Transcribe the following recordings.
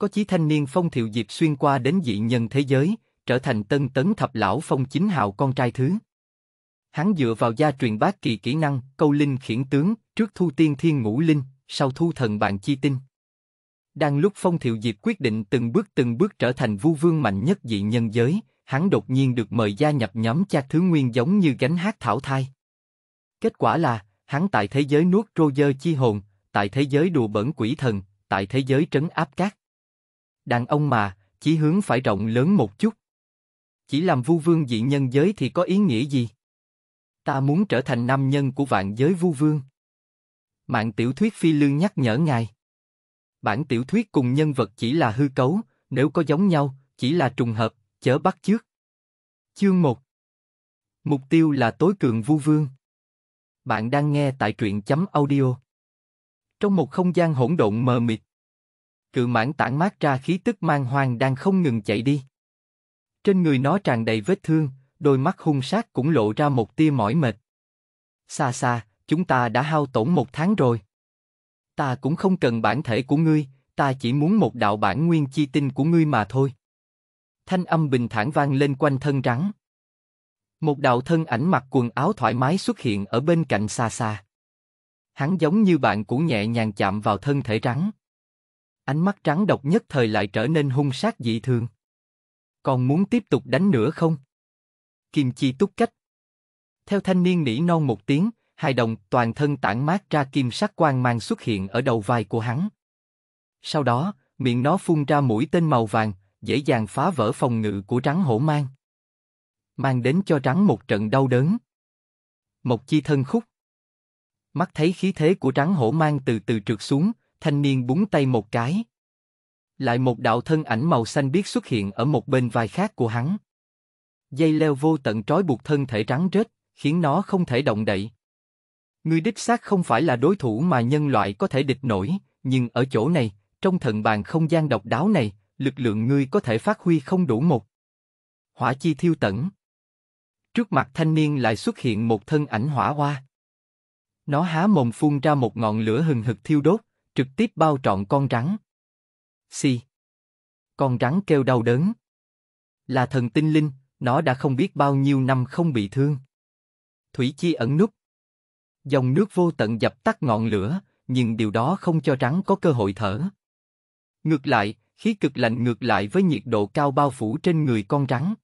Có chí thanh niên phong thiệu diệp xuyên qua đến dị nhân thế giới, trở thành tân tấn thập lão phong chính hào con trai thứ. Hắn dựa vào gia truyền bát kỳ kỹ năng, câu linh khiển tướng, trước thu tiên thiên ngũ linh, sau thu thần bạn chi tinh. Đang lúc Phong Thiệu Diệp quyết định từng bước từng bước trở thành vu vương mạnh nhất dị nhân giới, hắn đột nhiên được mời gia nhập nhóm cha thứ nguyên giống như gánh hát thảo thai. Kết quả là, hắn tại thế giới nuốt rô dơ chi hồn, tại thế giới đùa bẩn quỷ thần, tại thế giới trấn áp cát. Đàn ông mà, chỉ hướng phải rộng lớn một chút. Chỉ làm vu vương dị nhân giới thì có ý nghĩa gì? Ta muốn trở thành nam nhân của vạn giới vu vương. Mạng tiểu thuyết phi lương nhắc nhở ngài. Bản tiểu thuyết cùng nhân vật chỉ là hư cấu, nếu có giống nhau, chỉ là trùng hợp, chớ bắt trước Chương 1 Mục tiêu là tối cường vu vương. Bạn đang nghe tại truyện chấm audio. Trong một không gian hỗn độn mờ mịt, cự mãn tản mát ra khí tức mang hoang đang không ngừng chạy đi. Trên người nó tràn đầy vết thương, đôi mắt hung sát cũng lộ ra một tia mỏi mệt. Xa xa, chúng ta đã hao tổn một tháng rồi. Ta cũng không cần bản thể của ngươi, ta chỉ muốn một đạo bản nguyên chi tinh của ngươi mà thôi. Thanh âm bình thản vang lên quanh thân rắn. Một đạo thân ảnh mặc quần áo thoải mái xuất hiện ở bên cạnh xa xa. Hắn giống như bạn cũng nhẹ nhàng chạm vào thân thể rắn ánh mắt trắng độc nhất thời lại trở nên hung sát dị thường. Còn muốn tiếp tục đánh nữa không? Kim Chi túc cách. Theo thanh niên nỉ non một tiếng, hai đồng toàn thân tản mát ra kim sắc quang mang xuất hiện ở đầu vai của hắn. Sau đó, miệng nó phun ra mũi tên màu vàng, dễ dàng phá vỡ phòng ngự của rắn hổ mang. Mang đến cho rắn một trận đau đớn. Một chi thân khúc. Mắt thấy khí thế của rắn hổ mang từ từ trượt xuống, thanh niên búng tay một cái. Lại một đạo thân ảnh màu xanh biếc xuất hiện ở một bên vai khác của hắn. Dây leo vô tận trói buộc thân thể rắn rết, khiến nó không thể động đậy. người đích xác không phải là đối thủ mà nhân loại có thể địch nổi, nhưng ở chỗ này, trong thần bàn không gian độc đáo này, lực lượng ngươi có thể phát huy không đủ một. Hỏa chi thiêu tẩn. Trước mặt thanh niên lại xuất hiện một thân ảnh hỏa hoa. Nó há mồm phun ra một ngọn lửa hừng hực thiêu đốt, trực tiếp bao trọn con rắn. Xì. Con rắn kêu đau đớn. Là thần tinh linh, nó đã không biết bao nhiêu năm không bị thương. Thủy chi ẩn nút. Dòng nước vô tận dập tắt ngọn lửa, nhưng điều đó không cho rắn có cơ hội thở. Ngược lại, khí cực lạnh ngược lại với nhiệt độ cao bao phủ trên người con rắn.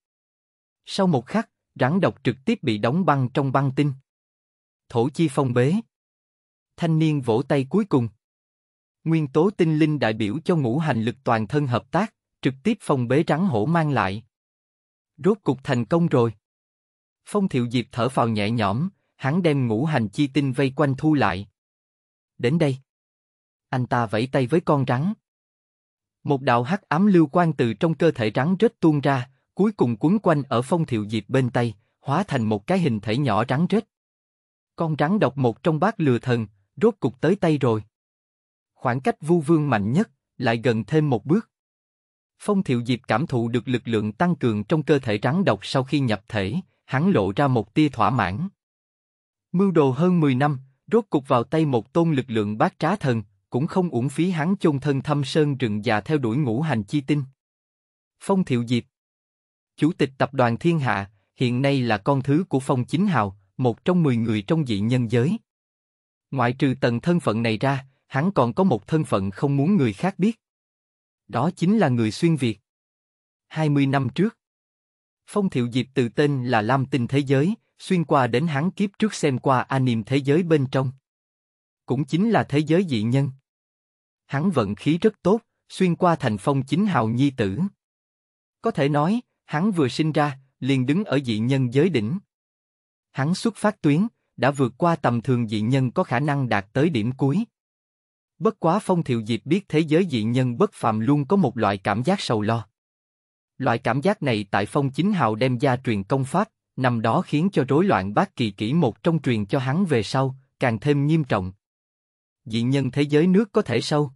Sau một khắc, rắn độc trực tiếp bị đóng băng trong băng tinh. Thổ chi phong bế. Thanh niên vỗ tay cuối cùng. Nguyên tố tinh linh đại biểu cho ngũ hành lực toàn thân hợp tác, trực tiếp phong bế rắn hổ mang lại. Rốt cục thành công rồi. Phong Thiệu Diệp thở vào nhẹ nhõm, hắn đem ngũ hành chi tinh vây quanh thu lại. Đến đây. Anh ta vẫy tay với con rắn. Một đạo hắc ám lưu quang từ trong cơ thể rắn rết tuôn ra, cuối cùng cuốn quanh ở Phong Thiệu Diệp bên tay, hóa thành một cái hình thể nhỏ rắn rết. Con rắn độc một trong bát lừa thần, rốt cục tới tay rồi. Khoảng cách vu vương mạnh nhất, lại gần thêm một bước. Phong Thiệu Diệp cảm thụ được lực lượng tăng cường trong cơ thể rắn độc sau khi nhập thể, hắn lộ ra một tia thỏa mãn. Mưu đồ hơn 10 năm, rốt cục vào tay một tôn lực lượng bát trá thần, cũng không uổng phí hắn chôn thân thâm sơn rừng già theo đuổi ngũ hành chi tinh. Phong Thiệu Diệp Chủ tịch tập đoàn Thiên Hạ, hiện nay là con thứ của Phong Chính Hào, một trong 10 người trong dị nhân giới. Ngoại trừ tầng thân phận này ra, hắn còn có một thân phận không muốn người khác biết. Đó chính là người xuyên Việt. 20 năm trước, Phong Thiệu Diệp tự tên là Lam Tinh Thế Giới, xuyên qua đến hắn kiếp trước xem qua anime thế giới bên trong. Cũng chính là thế giới dị nhân. Hắn vận khí rất tốt, xuyên qua thành phong chính hào nhi tử. Có thể nói, hắn vừa sinh ra, liền đứng ở dị nhân giới đỉnh. Hắn xuất phát tuyến, đã vượt qua tầm thường dị nhân có khả năng đạt tới điểm cuối. Bất quá Phong Thiệu Diệp biết thế giới dị nhân bất phàm luôn có một loại cảm giác sầu lo. Loại cảm giác này tại Phong Chính Hào đem gia truyền công pháp, nằm đó khiến cho rối loạn bát kỳ kỹ một trong truyền cho hắn về sau, càng thêm nghiêm trọng. Dị nhân thế giới nước có thể sâu.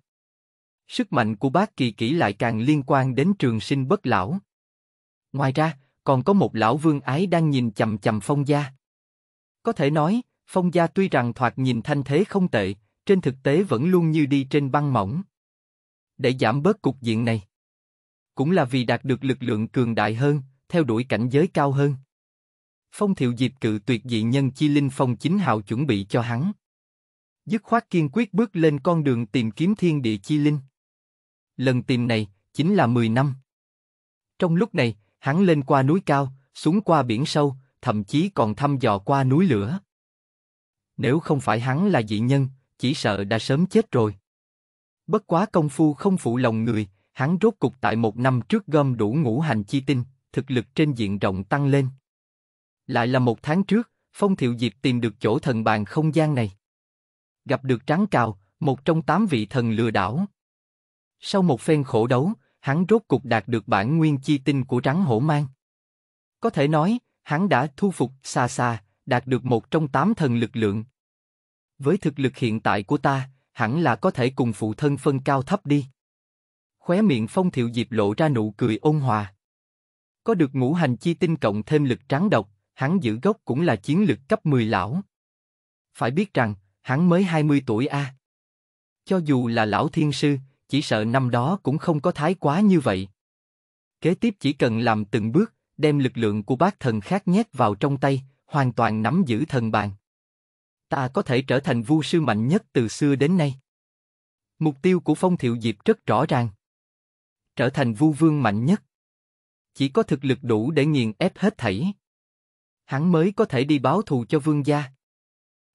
Sức mạnh của bác kỳ kỹ lại càng liên quan đến trường sinh bất lão. Ngoài ra, còn có một lão vương ái đang nhìn chầm chầm phong gia. Có thể nói, phong gia tuy rằng thoạt nhìn thanh thế không tệ, trên thực tế vẫn luôn như đi trên băng mỏng. Để giảm bớt cục diện này, cũng là vì đạt được lực lượng cường đại hơn, theo đuổi cảnh giới cao hơn. Phong Thiệu Diệp cự tuyệt dị nhân chi linh phong chính hào chuẩn bị cho hắn. Dứt khoát kiên quyết bước lên con đường tìm kiếm thiên địa chi linh. Lần tìm này, chính là 10 năm. Trong lúc này, hắn lên qua núi cao, xuống qua biển sâu, thậm chí còn thăm dò qua núi lửa. Nếu không phải hắn là dị nhân, chỉ sợ đã sớm chết rồi. Bất quá công phu không phụ lòng người, hắn rốt cục tại một năm trước gom đủ ngũ hành chi tinh, thực lực trên diện rộng tăng lên. Lại là một tháng trước, Phong Thiệu Diệp tìm được chỗ thần bàn không gian này. Gặp được Tráng Cào, một trong tám vị thần lừa đảo. Sau một phen khổ đấu, hắn rốt cục đạt được bản nguyên chi tinh của Tráng Hổ Mang. Có thể nói, hắn đã thu phục xa xa, đạt được một trong tám thần lực lượng, với thực lực hiện tại của ta, hẳn là có thể cùng phụ thân phân cao thấp đi. Khóe miệng Phong Thiệu Diệp lộ ra nụ cười ôn hòa. Có được ngũ hành chi tinh cộng thêm lực tráng độc, hắn giữ gốc cũng là chiến lực cấp 10 lão. Phải biết rằng, hắn mới 20 tuổi a. Cho dù là lão thiên sư, chỉ sợ năm đó cũng không có thái quá như vậy. Kế tiếp chỉ cần làm từng bước, đem lực lượng của bác thần khác nhét vào trong tay, hoàn toàn nắm giữ thần bàn ta có thể trở thành vu sư mạnh nhất từ xưa đến nay. Mục tiêu của Phong Thiệu Diệp rất rõ ràng. Trở thành vu vương mạnh nhất. Chỉ có thực lực đủ để nghiền ép hết thảy. Hắn mới có thể đi báo thù cho vương gia.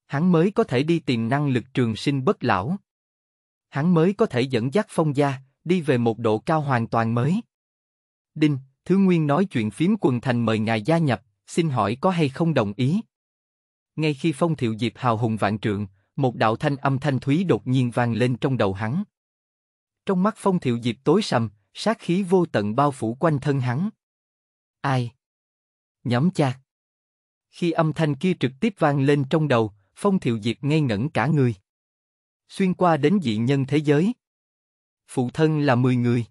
Hắn mới có thể đi tìm năng lực trường sinh bất lão. Hắn mới có thể dẫn dắt phong gia, đi về một độ cao hoàn toàn mới. Đinh, Thứ Nguyên nói chuyện phím quần thành mời ngài gia nhập, xin hỏi có hay không đồng ý? Ngay khi phong thiệu diệp hào hùng vạn trượng, một đạo thanh âm thanh thúy đột nhiên vang lên trong đầu hắn. Trong mắt phong thiệu diệp tối sầm, sát khí vô tận bao phủ quanh thân hắn. Ai? Nhắm chặt. Khi âm thanh kia trực tiếp vang lên trong đầu, phong thiệu diệp ngây ngẩn cả người. Xuyên qua đến dị nhân thế giới. Phụ thân là 10 người.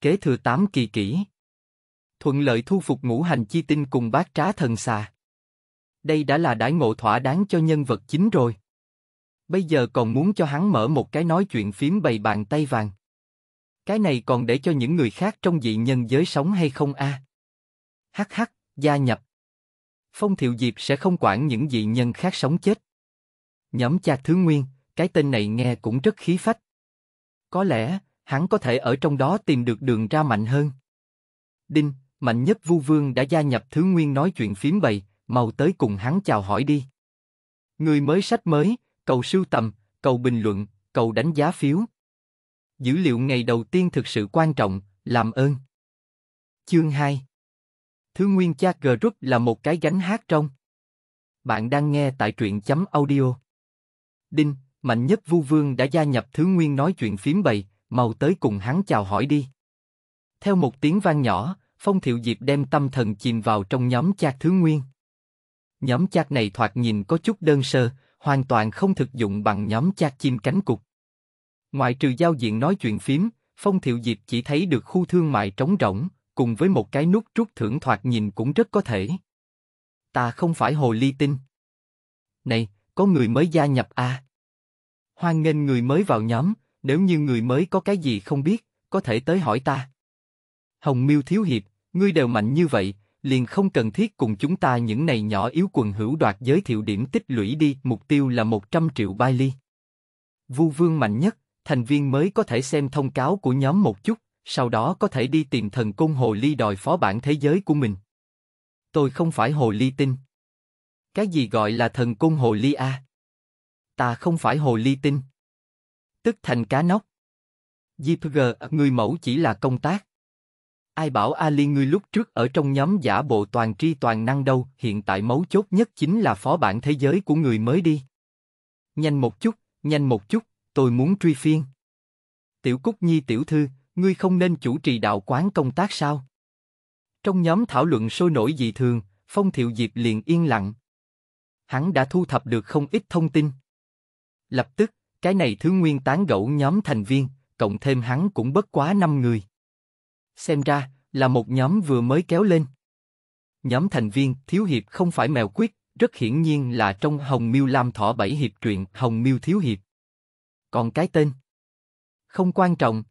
Kế thừa 8 kỳ kỷ. Thuận lợi thu phục ngũ hành chi tinh cùng bát trá thần xà. Đây đã là đãi ngộ thỏa đáng cho nhân vật chính rồi. Bây giờ còn muốn cho hắn mở một cái nói chuyện phím bày bàn tay vàng. Cái này còn để cho những người khác trong dị nhân giới sống hay không a? À? Hắc hắc, gia nhập. Phong Thiệu Diệp sẽ không quản những dị nhân khác sống chết. Nhóm cha Thứ Nguyên, cái tên này nghe cũng rất khí phách. Có lẽ, hắn có thể ở trong đó tìm được đường ra mạnh hơn. Đinh, mạnh nhất Vu Vương đã gia nhập Thứ Nguyên nói chuyện phím bày, mau tới cùng hắn chào hỏi đi. Người mới sách mới, cầu sưu tầm, cầu bình luận, cầu đánh giá phiếu. Dữ liệu ngày đầu tiên thực sự quan trọng, làm ơn. Chương 2 Thứ nguyên cha Grut là một cái gánh hát trong. Bạn đang nghe tại truyện chấm audio. Đinh, mạnh nhất vu vương đã gia nhập thứ nguyên nói chuyện phím bày, mau tới cùng hắn chào hỏi đi. Theo một tiếng vang nhỏ, Phong Thiệu Diệp đem tâm thần chìm vào trong nhóm cha thứ nguyên. Nhóm chat này thoạt nhìn có chút đơn sơ, hoàn toàn không thực dụng bằng nhóm chat chim cánh cục. Ngoại trừ giao diện nói chuyện phím, Phong Thiệu Diệp chỉ thấy được khu thương mại trống rỗng, cùng với một cái nút rút thưởng thoạt nhìn cũng rất có thể. Ta không phải hồ ly tinh. Này, có người mới gia nhập à? Hoan nghênh người mới vào nhóm, nếu như người mới có cái gì không biết, có thể tới hỏi ta. Hồng Miêu thiếu hiệp, ngươi đều mạnh như vậy, liền không cần thiết cùng chúng ta những này nhỏ yếu quần hữu đoạt giới thiệu điểm tích lũy đi, mục tiêu là 100 triệu bai ly. Vu vương mạnh nhất, thành viên mới có thể xem thông cáo của nhóm một chút, sau đó có thể đi tìm thần côn hồ ly đòi phó bản thế giới của mình. Tôi không phải hồ ly tinh. Cái gì gọi là thần côn hồ ly a? Ta không phải hồ ly tinh. Tức thành cá nóc. JPG, người mẫu chỉ là công tác. Ai bảo Ali ngươi lúc trước ở trong nhóm giả bộ toàn tri toàn năng đâu, hiện tại mấu chốt nhất chính là phó bản thế giới của người mới đi. Nhanh một chút, nhanh một chút, tôi muốn truy phiên. Tiểu Cúc Nhi tiểu thư, ngươi không nên chủ trì đạo quán công tác sao? Trong nhóm thảo luận sôi nổi dị thường, Phong Thiệu Diệp liền yên lặng. Hắn đã thu thập được không ít thông tin. Lập tức, cái này thứ nguyên tán gẫu nhóm thành viên, cộng thêm hắn cũng bất quá năm người. Xem ra, là một nhóm vừa mới kéo lên. Nhóm thành viên Thiếu Hiệp không phải mèo quyết, rất hiển nhiên là trong Hồng Miêu Lam Thỏ Bảy Hiệp truyện Hồng Miêu Thiếu Hiệp. Còn cái tên? Không quan trọng.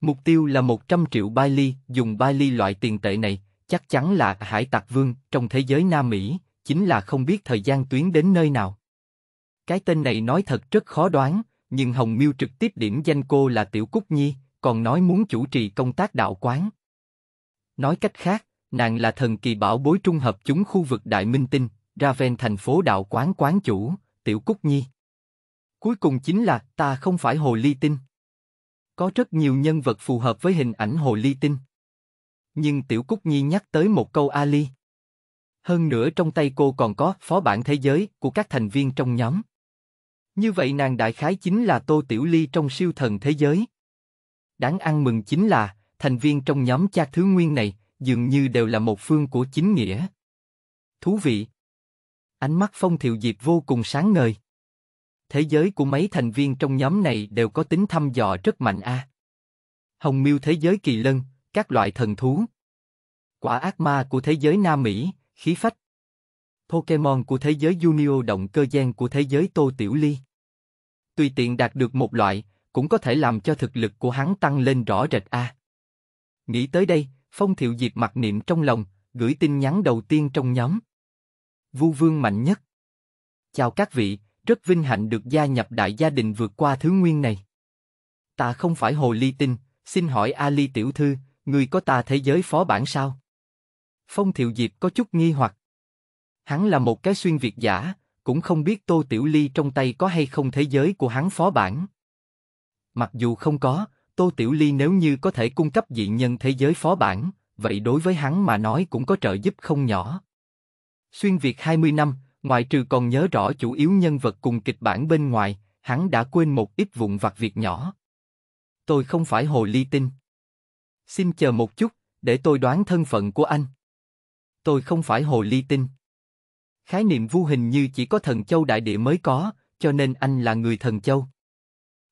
Mục tiêu là 100 triệu Bailey, dùng Bailey loại tiền tệ này, chắc chắn là hải tặc vương trong thế giới Nam Mỹ, chính là không biết thời gian tuyến đến nơi nào. Cái tên này nói thật rất khó đoán, nhưng Hồng Miêu trực tiếp điểm danh cô là Tiểu Cúc Nhi, còn nói muốn chủ trì công tác đạo quán. Nói cách khác, nàng là thần kỳ bảo bối trung hợp chúng khu vực Đại Minh Tinh, ra ven thành phố đạo quán quán chủ, Tiểu Cúc Nhi. Cuối cùng chính là ta không phải hồ ly tinh. Có rất nhiều nhân vật phù hợp với hình ảnh hồ ly tinh. Nhưng Tiểu Cúc Nhi nhắc tới một câu Ali. Hơn nữa trong tay cô còn có phó bản thế giới của các thành viên trong nhóm. Như vậy nàng đại khái chính là Tô Tiểu Ly trong siêu thần thế giới. Đáng ăn mừng chính là, thành viên trong nhóm cha thứ nguyên này dường như đều là một phương của chính nghĩa. Thú vị! Ánh mắt Phong Thiệu Diệp vô cùng sáng ngời. Thế giới của mấy thành viên trong nhóm này đều có tính thăm dò rất mạnh a. Hồng miêu thế giới kỳ lân, các loại thần thú. Quả ác ma của thế giới Nam Mỹ, khí phách. Pokemon của thế giới Junio động cơ gen của thế giới Tô Tiểu Ly. Tùy tiện đạt được một loại, cũng có thể làm cho thực lực của hắn tăng lên rõ rệt a. Nghĩ tới đây, Phong Thiệu Diệp mặc niệm trong lòng, gửi tin nhắn đầu tiên trong nhóm. Vu Vương mạnh nhất. Chào các vị, rất vinh hạnh được gia nhập đại gia đình vượt qua thứ nguyên này. Ta không phải hồ ly tinh, xin hỏi a Ali tiểu thư, người có ta thế giới phó bản sao? Phong Thiệu Diệp có chút nghi hoặc. Hắn là một cái xuyên việt giả, cũng không biết Tô Tiểu Ly trong tay có hay không thế giới của hắn phó bản. Mặc dù không có, Tô Tiểu Ly nếu như có thể cung cấp dị nhân thế giới phó bản, vậy đối với hắn mà nói cũng có trợ giúp không nhỏ. Xuyên Việt 20 năm, ngoại trừ còn nhớ rõ chủ yếu nhân vật cùng kịch bản bên ngoài, hắn đã quên một ít vụn vặt việc nhỏ. Tôi không phải hồ ly tinh. Xin chờ một chút, để tôi đoán thân phận của anh. Tôi không phải hồ ly tinh. Khái niệm vô hình như chỉ có thần châu đại địa mới có, cho nên anh là người thần châu.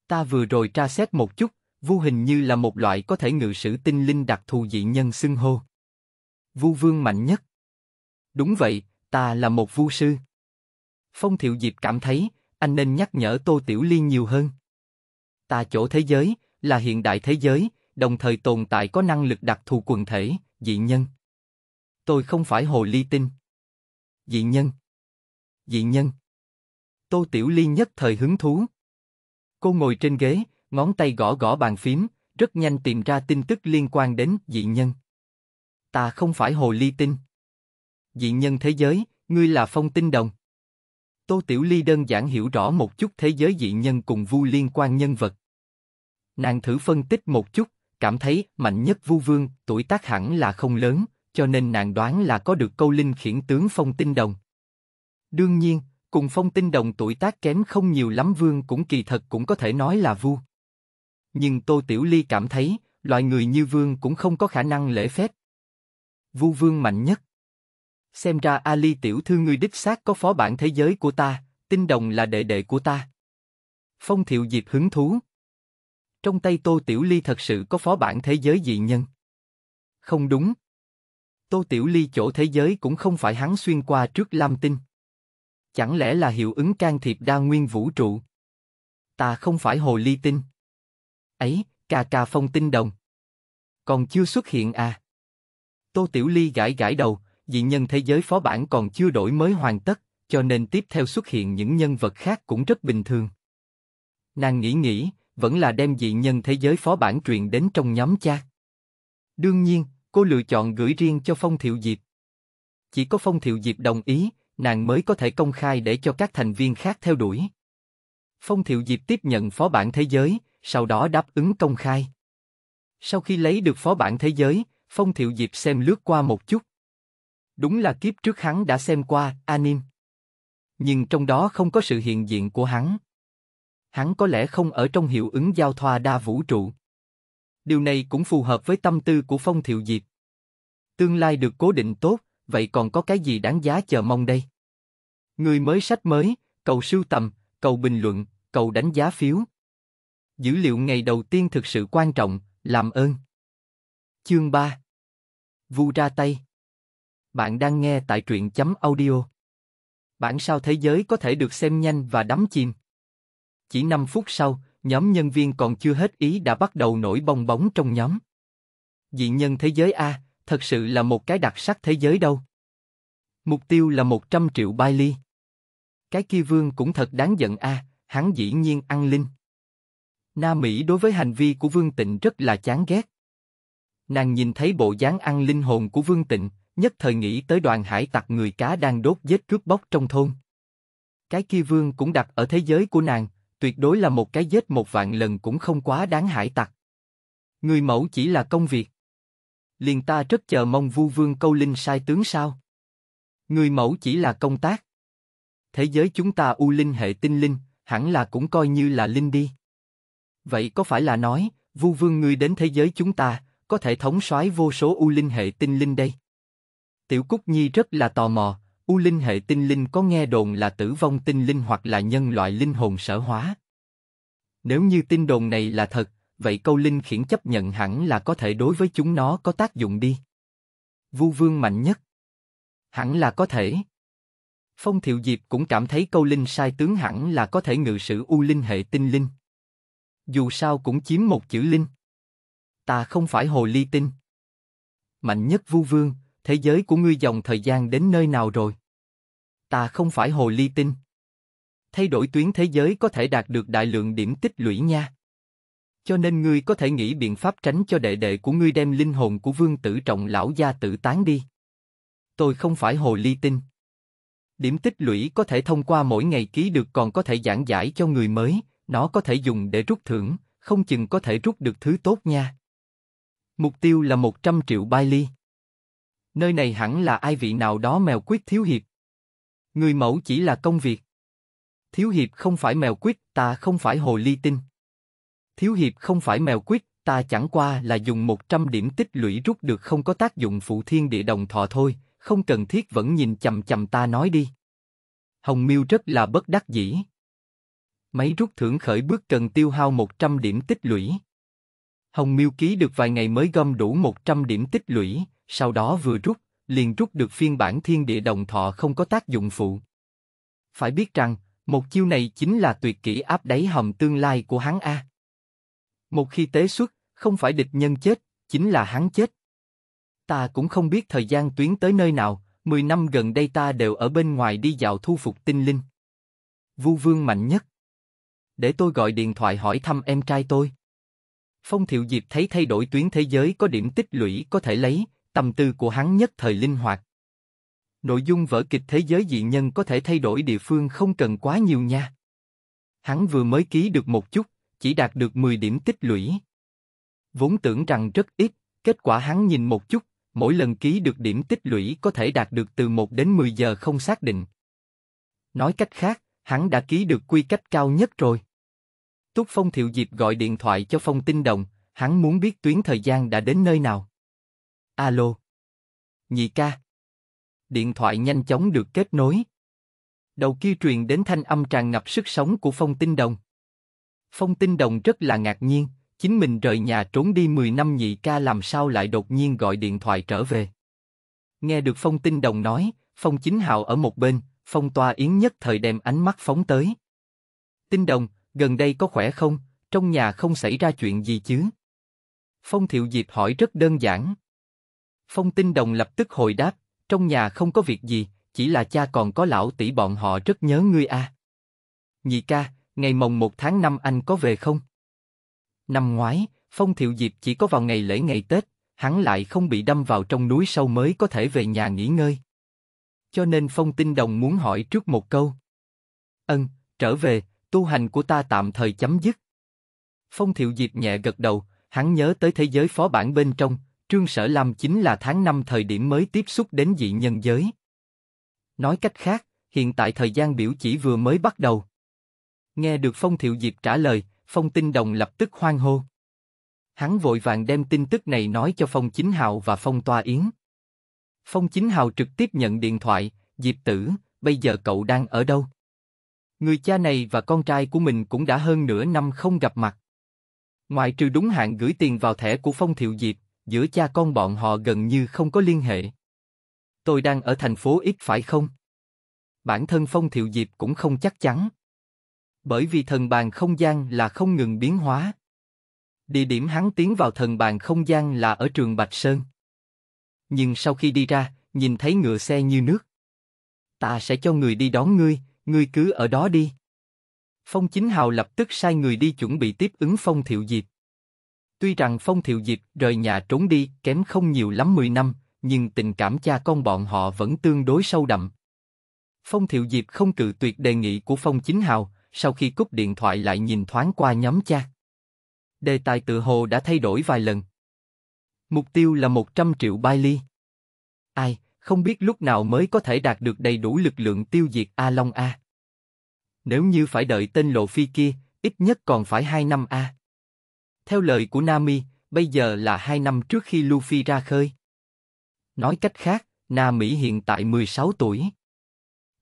Ta vừa rồi tra xét một chút, vu hình như là một loại có thể ngự sử tinh linh đặc thù dị nhân xưng hô. Vu vương mạnh nhất. Đúng vậy, ta là một vu sư. Phong Thiệu Diệp cảm thấy, anh nên nhắc nhở Tô Tiểu Liên nhiều hơn. Ta chỗ thế giới, là hiện đại thế giới, đồng thời tồn tại có năng lực đặc thù quần thể, dị nhân. Tôi không phải hồ ly tinh. Dị nhân. Dị nhân. Tô Tiểu Liên nhất thời hứng thú, Cô ngồi trên ghế, ngón tay gõ gõ bàn phím, rất nhanh tìm ra tin tức liên quan đến dị nhân. Ta không phải hồ ly tinh. Dị nhân thế giới, ngươi là phong tinh đồng. Tô Tiểu Ly đơn giản hiểu rõ một chút thế giới dị nhân cùng vu liên quan nhân vật. Nàng thử phân tích một chút, cảm thấy mạnh nhất vu vương, tuổi tác hẳn là không lớn, cho nên nàng đoán là có được câu linh khiển tướng phong tinh đồng. Đương nhiên, cùng phong tinh đồng tuổi tác kém không nhiều lắm vương cũng kỳ thật cũng có thể nói là vu. Nhưng Tô Tiểu Ly cảm thấy, loại người như vương cũng không có khả năng lễ phép. Vu vương mạnh nhất. Xem ra Ali tiểu thư ngươi đích xác có phó bản thế giới của ta, tinh đồng là đệ đệ của ta. Phong thiệu diệp hứng thú. Trong tay Tô Tiểu Ly thật sự có phó bản thế giới dị nhân. Không đúng. Tô Tiểu Ly chỗ thế giới cũng không phải hắn xuyên qua trước Lam Tinh. Chẳng lẽ là hiệu ứng can thiệp đa nguyên vũ trụ? Ta không phải hồ ly tinh. Ấy, cà cà phong tinh đồng. Còn chưa xuất hiện à? Tô Tiểu Ly gãi gãi đầu, dị nhân thế giới phó bản còn chưa đổi mới hoàn tất, cho nên tiếp theo xuất hiện những nhân vật khác cũng rất bình thường. Nàng nghĩ nghĩ, vẫn là đem dị nhân thế giới phó bản truyền đến trong nhóm cha. Đương nhiên, cô lựa chọn gửi riêng cho Phong Thiệu Diệp. Chỉ có Phong Thiệu Diệp đồng ý, nàng mới có thể công khai để cho các thành viên khác theo đuổi. Phong Thiệu Diệp tiếp nhận phó bản thế giới, sau đó đáp ứng công khai. Sau khi lấy được phó bản thế giới, Phong Thiệu Diệp xem lướt qua một chút. Đúng là kiếp trước hắn đã xem qua, anime. Nhưng trong đó không có sự hiện diện của hắn. Hắn có lẽ không ở trong hiệu ứng giao thoa đa vũ trụ. Điều này cũng phù hợp với tâm tư của Phong Thiệu Diệp. Tương lai được cố định tốt, vậy còn có cái gì đáng giá chờ mong đây? Người mới sách mới, cầu sưu tầm, cầu bình luận, cầu đánh giá phiếu. Dữ liệu ngày đầu tiên thực sự quan trọng, làm ơn. Chương 3 Vu ra tay Bạn đang nghe tại truyện chấm audio. Bản sao thế giới có thể được xem nhanh và đắm chìm. Chỉ 5 phút sau, nhóm nhân viên còn chưa hết ý đã bắt đầu nổi bong bóng trong nhóm. Dị nhân thế giới A, thật sự là một cái đặc sắc thế giới đâu. Mục tiêu là 100 triệu bai ly. Cái kia vương cũng thật đáng giận a, à, hắn dĩ nhiên ăn linh. Na Mỹ đối với hành vi của Vương Tịnh rất là chán ghét. Nàng nhìn thấy bộ dáng ăn linh hồn của Vương Tịnh, nhất thời nghĩ tới đoàn hải tặc người cá đang đốt giết cướp bóc trong thôn. Cái kia vương cũng đặt ở thế giới của nàng, tuyệt đối là một cái giết một vạn lần cũng không quá đáng hải tặc. Người mẫu chỉ là công việc liền ta rất chờ mong vu vương câu linh sai tướng sao? Người mẫu chỉ là công tác. Thế giới chúng ta u linh hệ tinh linh, hẳn là cũng coi như là linh đi. Vậy có phải là nói, vu vương người đến thế giới chúng ta, có thể thống soái vô số u linh hệ tinh linh đây? Tiểu Cúc Nhi rất là tò mò, u linh hệ tinh linh có nghe đồn là tử vong tinh linh hoặc là nhân loại linh hồn sở hóa. Nếu như tin đồn này là thật, vậy câu linh khiển chấp nhận hẳn là có thể đối với chúng nó có tác dụng đi. Vu Vương mạnh nhất. Hẳn là có thể. Phong Thiệu Diệp cũng cảm thấy câu linh sai tướng hẳn là có thể ngự sử U Linh hệ tinh linh. Dù sao cũng chiếm một chữ linh. Ta không phải hồ ly tinh. Mạnh nhất Vu Vương, thế giới của ngươi dòng thời gian đến nơi nào rồi? Ta không phải hồ ly tinh. Thay đổi tuyến thế giới có thể đạt được đại lượng điểm tích lũy nha. Cho nên ngươi có thể nghĩ biện pháp tránh cho đệ đệ của ngươi đem linh hồn của vương tử trọng lão gia tự tán đi. Tôi không phải hồ ly tinh. Điểm tích lũy có thể thông qua mỗi ngày ký được còn có thể giảng giải cho người mới, nó có thể dùng để rút thưởng, không chừng có thể rút được thứ tốt nha. Mục tiêu là 100 triệu bai ly. Nơi này hẳn là ai vị nào đó mèo quyết thiếu hiệp. Người mẫu chỉ là công việc. Thiếu hiệp không phải mèo quyết, ta không phải hồ ly tinh. Thiếu hiệp không phải mèo quyết, ta chẳng qua là dùng 100 điểm tích lũy rút được không có tác dụng phụ thiên địa đồng thọ thôi, không cần thiết vẫn nhìn chầm chầm ta nói đi. Hồng Miêu rất là bất đắc dĩ. Máy rút thưởng khởi bước cần tiêu hao 100 điểm tích lũy. Hồng Miêu ký được vài ngày mới gom đủ 100 điểm tích lũy, sau đó vừa rút, liền rút được phiên bản thiên địa đồng thọ không có tác dụng phụ. Phải biết rằng, một chiêu này chính là tuyệt kỹ áp đáy hầm tương lai của hắn A. Một khi tế xuất, không phải địch nhân chết, chính là hắn chết. Ta cũng không biết thời gian tuyến tới nơi nào, 10 năm gần đây ta đều ở bên ngoài đi dạo thu phục tinh linh. Vu Vương mạnh nhất. Để tôi gọi điện thoại hỏi thăm em trai tôi. Phong Thiệu Diệp thấy thay đổi tuyến thế giới có điểm tích lũy có thể lấy, tầm tư của hắn nhất thời linh hoạt. Nội dung vở kịch thế giới dị nhân có thể thay đổi địa phương không cần quá nhiều nha. Hắn vừa mới ký được một chút, chỉ đạt được 10 điểm tích lũy. Vốn tưởng rằng rất ít, kết quả hắn nhìn một chút, mỗi lần ký được điểm tích lũy có thể đạt được từ 1 đến 10 giờ không xác định. Nói cách khác, hắn đã ký được quy cách cao nhất rồi. Túc Phong Thiệu Diệp gọi điện thoại cho Phong Tinh Đồng, hắn muốn biết tuyến thời gian đã đến nơi nào. Alo. Nhị ca. Điện thoại nhanh chóng được kết nối. Đầu kia truyền đến thanh âm tràn ngập sức sống của Phong Tinh Đồng. Phong Tinh Đồng rất là ngạc nhiên, chính mình rời nhà trốn đi 10 năm nhị ca làm sao lại đột nhiên gọi điện thoại trở về. Nghe được Phong Tinh Đồng nói, Phong Chính Hạo ở một bên, Phong Toa Yến nhất thời đem ánh mắt phóng tới. Tinh Đồng, gần đây có khỏe không, trong nhà không xảy ra chuyện gì chứ? Phong Thiệu Diệp hỏi rất đơn giản. Phong Tinh Đồng lập tức hồi đáp, trong nhà không có việc gì, chỉ là cha còn có lão tỷ bọn họ rất nhớ ngươi a. À. Nhị ca, ngày mồng 1 tháng 5 anh có về không? Năm ngoái, Phong Thiệu Diệp chỉ có vào ngày lễ ngày Tết, hắn lại không bị đâm vào trong núi sâu mới có thể về nhà nghỉ ngơi. Cho nên Phong Tinh Đồng muốn hỏi trước một câu. Ân, trở về, tu hành của ta tạm thời chấm dứt. Phong Thiệu Diệp nhẹ gật đầu, hắn nhớ tới thế giới phó bản bên trong, Trương Sở Lam chính là tháng 5 thời điểm mới tiếp xúc đến dị nhân giới. Nói cách khác, hiện tại thời gian biểu chỉ vừa mới bắt đầu. Nghe được Phong Thiệu Diệp trả lời, Phong Tinh Đồng lập tức hoan hô. Hắn vội vàng đem tin tức này nói cho Phong Chính Hào và Phong Toa Yến. Phong Chính Hào trực tiếp nhận điện thoại, Diệp tử, bây giờ cậu đang ở đâu? Người cha này và con trai của mình cũng đã hơn nửa năm không gặp mặt. Ngoài trừ đúng hạn gửi tiền vào thẻ của Phong Thiệu Diệp, giữa cha con bọn họ gần như không có liên hệ. Tôi đang ở thành phố ít phải không? Bản thân Phong Thiệu Diệp cũng không chắc chắn bởi vì thần bàn không gian là không ngừng biến hóa. Địa điểm hắn tiến vào thần bàn không gian là ở trường Bạch Sơn. Nhưng sau khi đi ra, nhìn thấy ngựa xe như nước. Ta sẽ cho người đi đón ngươi, ngươi cứ ở đó đi. Phong Chính Hào lập tức sai người đi chuẩn bị tiếp ứng Phong Thiệu Diệp. Tuy rằng Phong Thiệu Diệp rời nhà trốn đi kém không nhiều lắm 10 năm, nhưng tình cảm cha con bọn họ vẫn tương đối sâu đậm. Phong Thiệu Diệp không cự tuyệt đề nghị của Phong Chính Hào, sau khi cúp điện thoại lại nhìn thoáng qua nhóm cha. Đề tài tự hồ đã thay đổi vài lần. Mục tiêu là 100 triệu Bailey. Ai, không biết lúc nào mới có thể đạt được đầy đủ lực lượng tiêu diệt A Long A. Nếu như phải đợi tên lộ phi kia, ít nhất còn phải 2 năm A. Theo lời của Nami, bây giờ là 2 năm trước khi Luffy ra khơi. Nói cách khác, nami hiện tại 16 tuổi.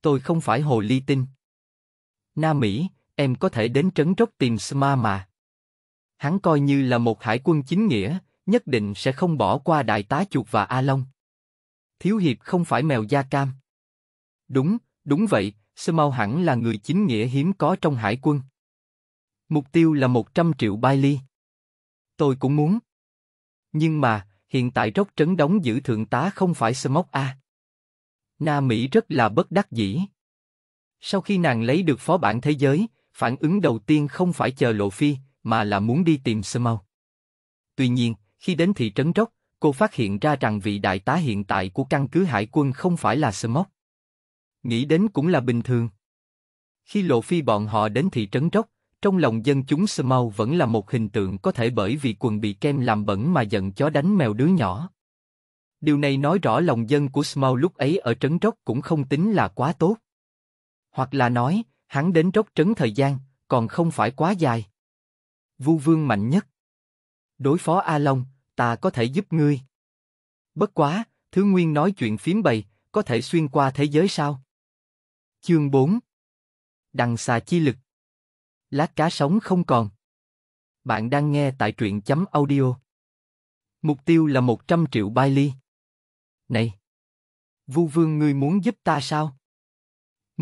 Tôi không phải hồ ly tinh. Na Mỹ, em có thể đến trấn rốc tìm Sma mà. Hắn coi như là một hải quân chính nghĩa, nhất định sẽ không bỏ qua đại tá chuột và A Long. Thiếu Hiệp không phải mèo da cam. Đúng, đúng vậy, Smau hẳn là người chính nghĩa hiếm có trong hải quân. Mục tiêu là 100 triệu Bailey. Tôi cũng muốn. Nhưng mà, hiện tại rốc trấn đóng giữ thượng tá không phải Smok A. Na Mỹ rất là bất đắc dĩ. Sau khi nàng lấy được phó bản thế giới, phản ứng đầu tiên không phải chờ Lộ Phi, mà là muốn đi tìm Smau. Tuy nhiên, khi đến thị trấn Rốc, cô phát hiện ra rằng vị đại tá hiện tại của căn cứ hải quân không phải là Smog. Nghĩ đến cũng là bình thường. Khi Lộ Phi bọn họ đến thị trấn Rốc, trong lòng dân chúng Smog vẫn là một hình tượng có thể bởi vì quần bị kem làm bẩn mà giận chó đánh mèo đứa nhỏ. Điều này nói rõ lòng dân của Smog lúc ấy ở trấn Rốc cũng không tính là quá tốt. Hoặc là nói, hắn đến trốc trấn thời gian, còn không phải quá dài. Vu Vương mạnh nhất. Đối phó A Long, ta có thể giúp ngươi. Bất quá, Thứ Nguyên nói chuyện phím bày, có thể xuyên qua thế giới sao? Chương 4 Đằng xà chi lực Lát cá sống không còn Bạn đang nghe tại truyện chấm audio Mục tiêu là 100 triệu bai ly Này Vu Vương ngươi muốn giúp ta sao?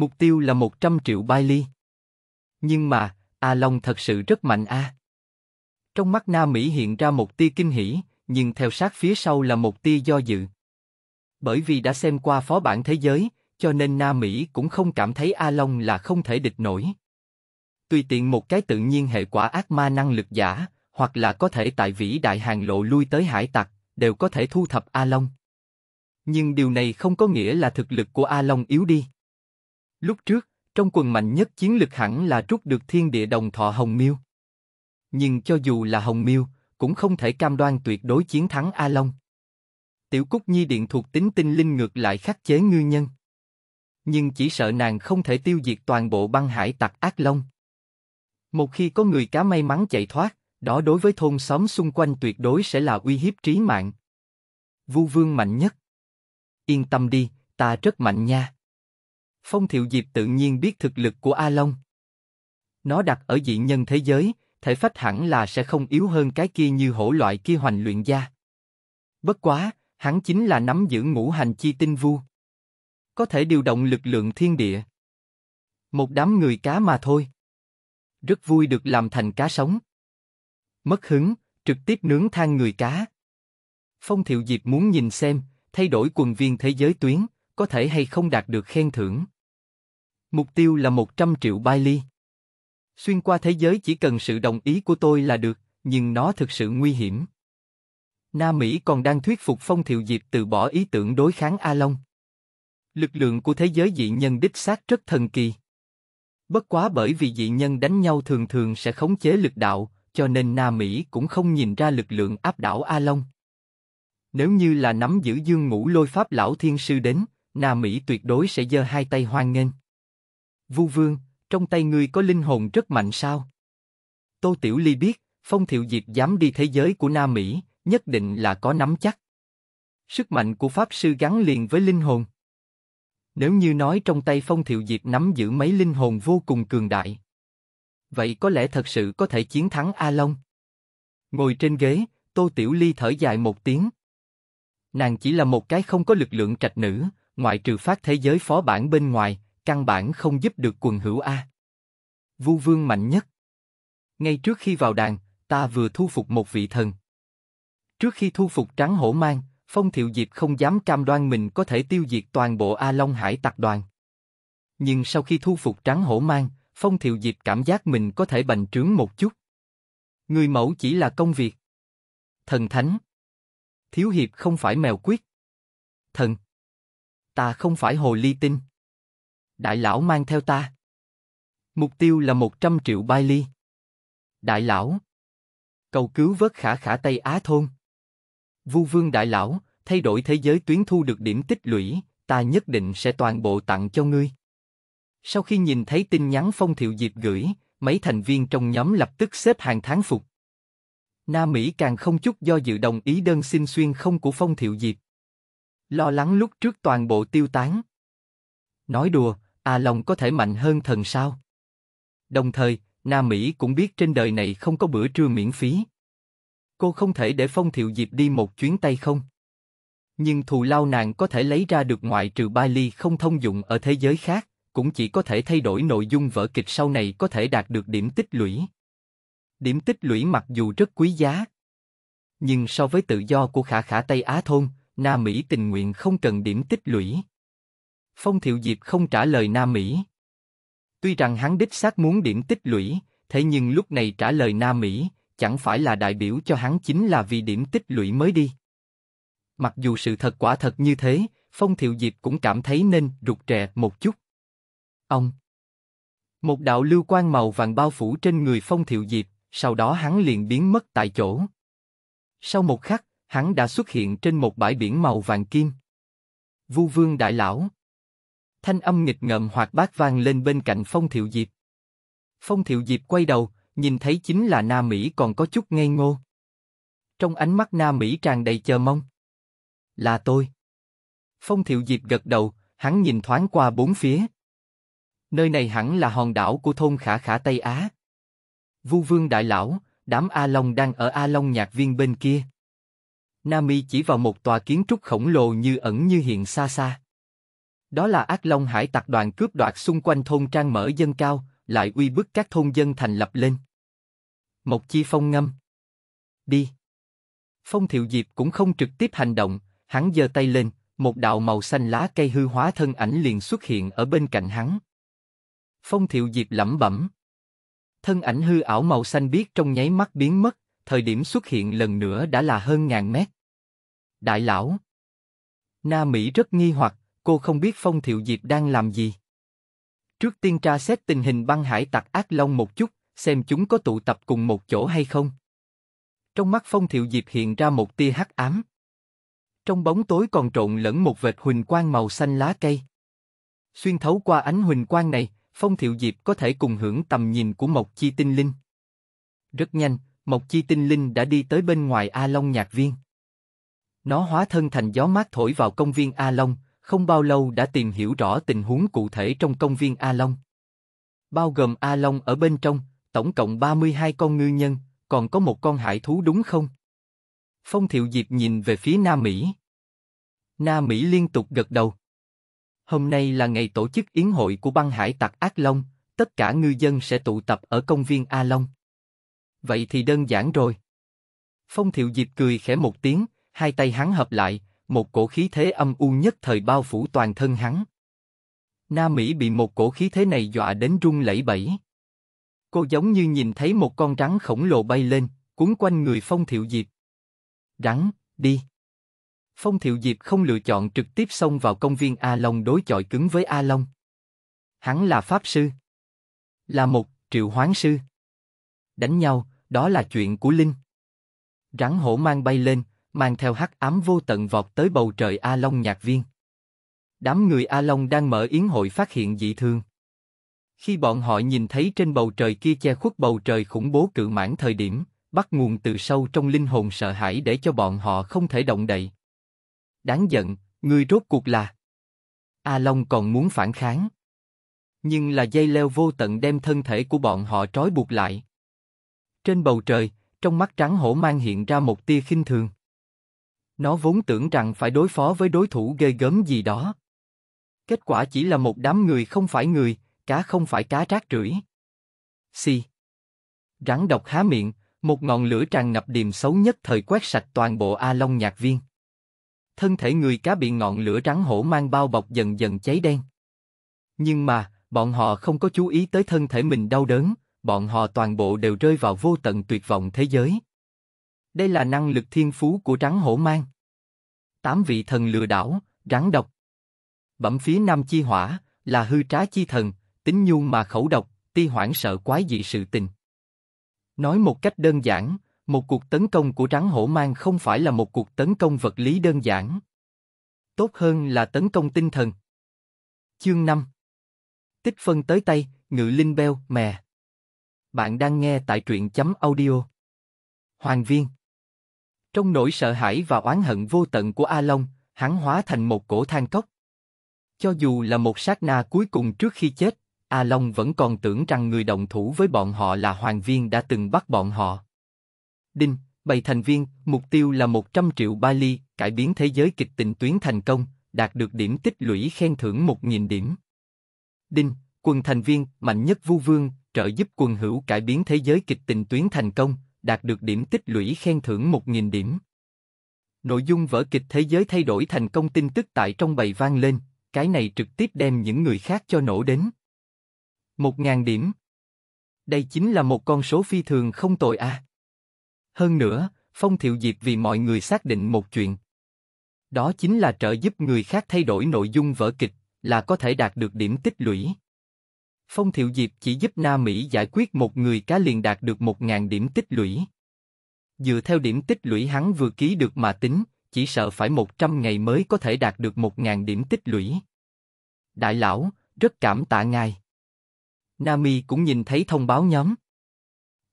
Mục tiêu là 100 triệu Bailey. Nhưng mà, A Long thật sự rất mạnh a. Trong mắt Nam Mỹ hiện ra một tia kinh hỉ, nhưng theo sát phía sau là một tia do dự. Bởi vì đã xem qua phó bản thế giới, cho nên Nam Mỹ cũng không cảm thấy A Long là không thể địch nổi. Tùy tiện một cái tự nhiên hệ quả ác ma năng lực giả, hoặc là có thể tại vĩ đại hàng lộ lui tới hải tặc, đều có thể thu thập A Long. Nhưng điều này không có nghĩa là thực lực của A Long yếu đi. Lúc trước, trong quần mạnh nhất chiến lực hẳn là rút được thiên địa đồng thọ Hồng Miêu. Nhưng cho dù là Hồng Miêu, cũng không thể cam đoan tuyệt đối chiến thắng A Long. Tiểu Cúc Nhi điện thuộc tính tinh linh ngược lại khắc chế ngư nhân. Nhưng chỉ sợ nàng không thể tiêu diệt toàn bộ băng hải tặc ác long. Một khi có người cá may mắn chạy thoát, đó đối với thôn xóm xung quanh tuyệt đối sẽ là uy hiếp trí mạng. Vu Vương mạnh nhất. Yên tâm đi, ta rất mạnh nha. Phong Thiệu Diệp tự nhiên biết thực lực của A Long. Nó đặt ở dị nhân thế giới, thể phách hẳn là sẽ không yếu hơn cái kia như hổ loại kia hoành luyện gia. Bất quá, hắn chính là nắm giữ ngũ hành chi tinh vu. Có thể điều động lực lượng thiên địa. Một đám người cá mà thôi. Rất vui được làm thành cá sống. Mất hứng, trực tiếp nướng than người cá. Phong Thiệu Diệp muốn nhìn xem, thay đổi quần viên thế giới tuyến, có thể hay không đạt được khen thưởng. Mục tiêu là 100 triệu Bailey. Xuyên qua thế giới chỉ cần sự đồng ý của tôi là được, nhưng nó thực sự nguy hiểm. na Mỹ còn đang thuyết phục Phong Thiệu Diệp từ bỏ ý tưởng đối kháng A Long. Lực lượng của thế giới dị nhân đích xác rất thần kỳ. Bất quá bởi vì dị nhân đánh nhau thường thường sẽ khống chế lực đạo, cho nên na Mỹ cũng không nhìn ra lực lượng áp đảo A Long. Nếu như là nắm giữ dương ngũ lôi pháp lão thiên sư đến, Nam Mỹ tuyệt đối sẽ giơ hai tay hoan nghênh. Vu Vương, trong tay ngươi có linh hồn rất mạnh sao? Tô Tiểu Ly biết, Phong Thiệu Diệp dám đi thế giới của Nam Mỹ, nhất định là có nắm chắc. Sức mạnh của Pháp Sư gắn liền với linh hồn. Nếu như nói trong tay Phong Thiệu Diệp nắm giữ mấy linh hồn vô cùng cường đại, vậy có lẽ thật sự có thể chiến thắng A Long. Ngồi trên ghế, Tô Tiểu Ly thở dài một tiếng. Nàng chỉ là một cái không có lực lượng trạch nữ, ngoại trừ phát thế giới phó bản bên ngoài, căn bản không giúp được quần hữu A. Vu vương mạnh nhất. Ngay trước khi vào đàn, ta vừa thu phục một vị thần. Trước khi thu phục trắng hổ mang, Phong Thiệu Diệp không dám cam đoan mình có thể tiêu diệt toàn bộ A Long Hải tặc đoàn. Nhưng sau khi thu phục trắng hổ mang, Phong Thiệu Diệp cảm giác mình có thể bành trướng một chút. Người mẫu chỉ là công việc. Thần Thánh. Thiếu Hiệp không phải mèo quyết. Thần ta không phải hồ ly tinh. Đại lão mang theo ta. Mục tiêu là 100 triệu bai ly. Đại lão. Cầu cứu vớt khả khả Tây Á Thôn. Vu vương đại lão, thay đổi thế giới tuyến thu được điểm tích lũy, ta nhất định sẽ toàn bộ tặng cho ngươi. Sau khi nhìn thấy tin nhắn Phong Thiệu Diệp gửi, mấy thành viên trong nhóm lập tức xếp hàng tháng phục. Na Mỹ càng không chút do dự đồng ý đơn xin xuyên không của Phong Thiệu Diệp. Lo lắng lúc trước toàn bộ tiêu tán. Nói đùa, a à lòng có thể mạnh hơn thần sao? Đồng thời, na Mỹ cũng biết trên đời này không có bữa trưa miễn phí. Cô không thể để Phong Thiệu Diệp đi một chuyến tay không? Nhưng thù lao nàng có thể lấy ra được ngoại trừ Bailey không thông dụng ở thế giới khác, cũng chỉ có thể thay đổi nội dung vở kịch sau này có thể đạt được điểm tích lũy. Điểm tích lũy mặc dù rất quý giá, nhưng so với tự do của khả khả Tây Á Thôn, Nam Mỹ tình nguyện không cần điểm tích lũy. Phong Thiệu Diệp không trả lời Nam Mỹ. Tuy rằng hắn đích xác muốn điểm tích lũy, thế nhưng lúc này trả lời Nam Mỹ, chẳng phải là đại biểu cho hắn chính là vì điểm tích lũy mới đi. Mặc dù sự thật quả thật như thế, Phong Thiệu Diệp cũng cảm thấy nên rụt rè một chút. Ông Một đạo lưu quan màu vàng bao phủ trên người Phong Thiệu Diệp, sau đó hắn liền biến mất tại chỗ. Sau một khắc, hắn đã xuất hiện trên một bãi biển màu vàng kim. Vu Vương đại lão. Thanh âm nghịch ngợm hoặc bát vang lên bên cạnh Phong Thiệu Diệp. Phong Thiệu Diệp quay đầu, nhìn thấy chính là Na Mỹ còn có chút ngây ngô. Trong ánh mắt Na Mỹ tràn đầy chờ mong. Là tôi. Phong Thiệu Diệp gật đầu, hắn nhìn thoáng qua bốn phía. Nơi này hẳn là hòn đảo của thôn Khả Khả Tây Á. Vu Vương đại lão, đám A Long đang ở A Long nhạc viên bên kia. Nami chỉ vào một tòa kiến trúc khổng lồ như ẩn như hiện xa xa. Đó là ác long hải tặc đoàn cướp đoạt xung quanh thôn trang mở dân cao, lại uy bức các thôn dân thành lập lên. Mộc Chi Phong ngâm. Đi. Phong Thiệu Diệp cũng không trực tiếp hành động, hắn giơ tay lên, một đạo màu xanh lá cây hư hóa thân ảnh liền xuất hiện ở bên cạnh hắn. Phong Thiệu Diệp lẩm bẩm. Thân ảnh hư ảo màu xanh biếc trong nháy mắt biến mất, thời điểm xuất hiện lần nữa đã là hơn ngàn mét. Đại lão. Na Mỹ rất nghi hoặc, cô không biết Phong Thiệu Diệp đang làm gì. Trước tiên tra xét tình hình băng hải tặc ác long một chút, xem chúng có tụ tập cùng một chỗ hay không. Trong mắt Phong Thiệu Diệp hiện ra một tia hắc ám. Trong bóng tối còn trộn lẫn một vệt huỳnh quang màu xanh lá cây. Xuyên thấu qua ánh huỳnh quang này, Phong Thiệu Diệp có thể cùng hưởng tầm nhìn của một chi tinh linh. Rất nhanh, một chi tinh linh đã đi tới bên ngoài A Long nhạc viên. Nó hóa thân thành gió mát thổi vào công viên A Long, không bao lâu đã tìm hiểu rõ tình huống cụ thể trong công viên A Long. Bao gồm A Long ở bên trong, tổng cộng 32 con ngư nhân, còn có một con hải thú đúng không? Phong Thiệu Diệp nhìn về phía Nam Mỹ. Nam Mỹ liên tục gật đầu. Hôm nay là ngày tổ chức yến hội của băng hải tặc Ác Long, tất cả ngư dân sẽ tụ tập ở công viên A Long vậy thì đơn giản rồi. Phong Thiệu Diệp cười khẽ một tiếng, hai tay hắn hợp lại, một cổ khí thế âm u nhất thời bao phủ toàn thân hắn. Na Mỹ bị một cổ khí thế này dọa đến run lẩy bẩy. Cô giống như nhìn thấy một con rắn khổng lồ bay lên, cuốn quanh người Phong Thiệu Diệp. Rắn, đi. Phong Thiệu Diệp không lựa chọn trực tiếp xông vào công viên A Long đối chọi cứng với A Long. Hắn là pháp sư, là một triệu hoán sư đánh nhau, đó là chuyện của Linh. Rắn hổ mang bay lên, mang theo hắc ám vô tận vọt tới bầu trời A Long nhạc viên. Đám người A Long đang mở yến hội phát hiện dị thường. Khi bọn họ nhìn thấy trên bầu trời kia che khuất bầu trời khủng bố cự mãn thời điểm, bắt nguồn từ sâu trong linh hồn sợ hãi để cho bọn họ không thể động đậy. Đáng giận, người rốt cuộc là... A Long còn muốn phản kháng. Nhưng là dây leo vô tận đem thân thể của bọn họ trói buộc lại. Trên bầu trời, trong mắt trắng hổ mang hiện ra một tia khinh thường. Nó vốn tưởng rằng phải đối phó với đối thủ ghê gớm gì đó. Kết quả chỉ là một đám người không phải người, cá không phải cá rác rưởi. Xì. Rắn độc há miệng, một ngọn lửa tràn ngập điềm xấu nhất thời quét sạch toàn bộ A Long nhạc viên. Thân thể người cá bị ngọn lửa rắn hổ mang bao bọc dần dần cháy đen. Nhưng mà, bọn họ không có chú ý tới thân thể mình đau đớn bọn họ toàn bộ đều rơi vào vô tận tuyệt vọng thế giới. Đây là năng lực thiên phú của rắn hổ mang. Tám vị thần lừa đảo, rắn độc. Bẩm phía nam chi hỏa, là hư trá chi thần, tính nhu mà khẩu độc, ti hoảng sợ quái dị sự tình. Nói một cách đơn giản, một cuộc tấn công của rắn hổ mang không phải là một cuộc tấn công vật lý đơn giản. Tốt hơn là tấn công tinh thần. Chương 5 Tích phân tới tay, ngự linh beo, mè. Bạn đang nghe tại truyện chấm audio. Hoàng Viên Trong nỗi sợ hãi và oán hận vô tận của A Long, hắn hóa thành một cổ than cốc. Cho dù là một sát na cuối cùng trước khi chết, A Long vẫn còn tưởng rằng người đồng thủ với bọn họ là Hoàng Viên đã từng bắt bọn họ. Đinh, bày thành viên, mục tiêu là 100 triệu ba Bali, cải biến thế giới kịch tình tuyến thành công, đạt được điểm tích lũy khen thưởng 1.000 điểm. Đinh, quần thành viên, mạnh nhất vu vương, trợ giúp quần hữu cải biến thế giới kịch tình tuyến thành công, đạt được điểm tích lũy khen thưởng 1.000 điểm. Nội dung vở kịch thế giới thay đổi thành công tin tức tại trong bầy vang lên, cái này trực tiếp đem những người khác cho nổ đến. 1.000 điểm. Đây chính là một con số phi thường không tồi à. Hơn nữa, Phong Thiệu Diệp vì mọi người xác định một chuyện. Đó chính là trợ giúp người khác thay đổi nội dung vở kịch, là có thể đạt được điểm tích lũy. Phong Thiệu Diệp chỉ giúp Nam Mỹ giải quyết một người cá liền đạt được 1.000 điểm tích lũy. Dựa theo điểm tích lũy hắn vừa ký được mà tính, chỉ sợ phải 100 ngày mới có thể đạt được 1.000 điểm tích lũy. Đại lão, rất cảm tạ ngài. Nami cũng nhìn thấy thông báo nhóm.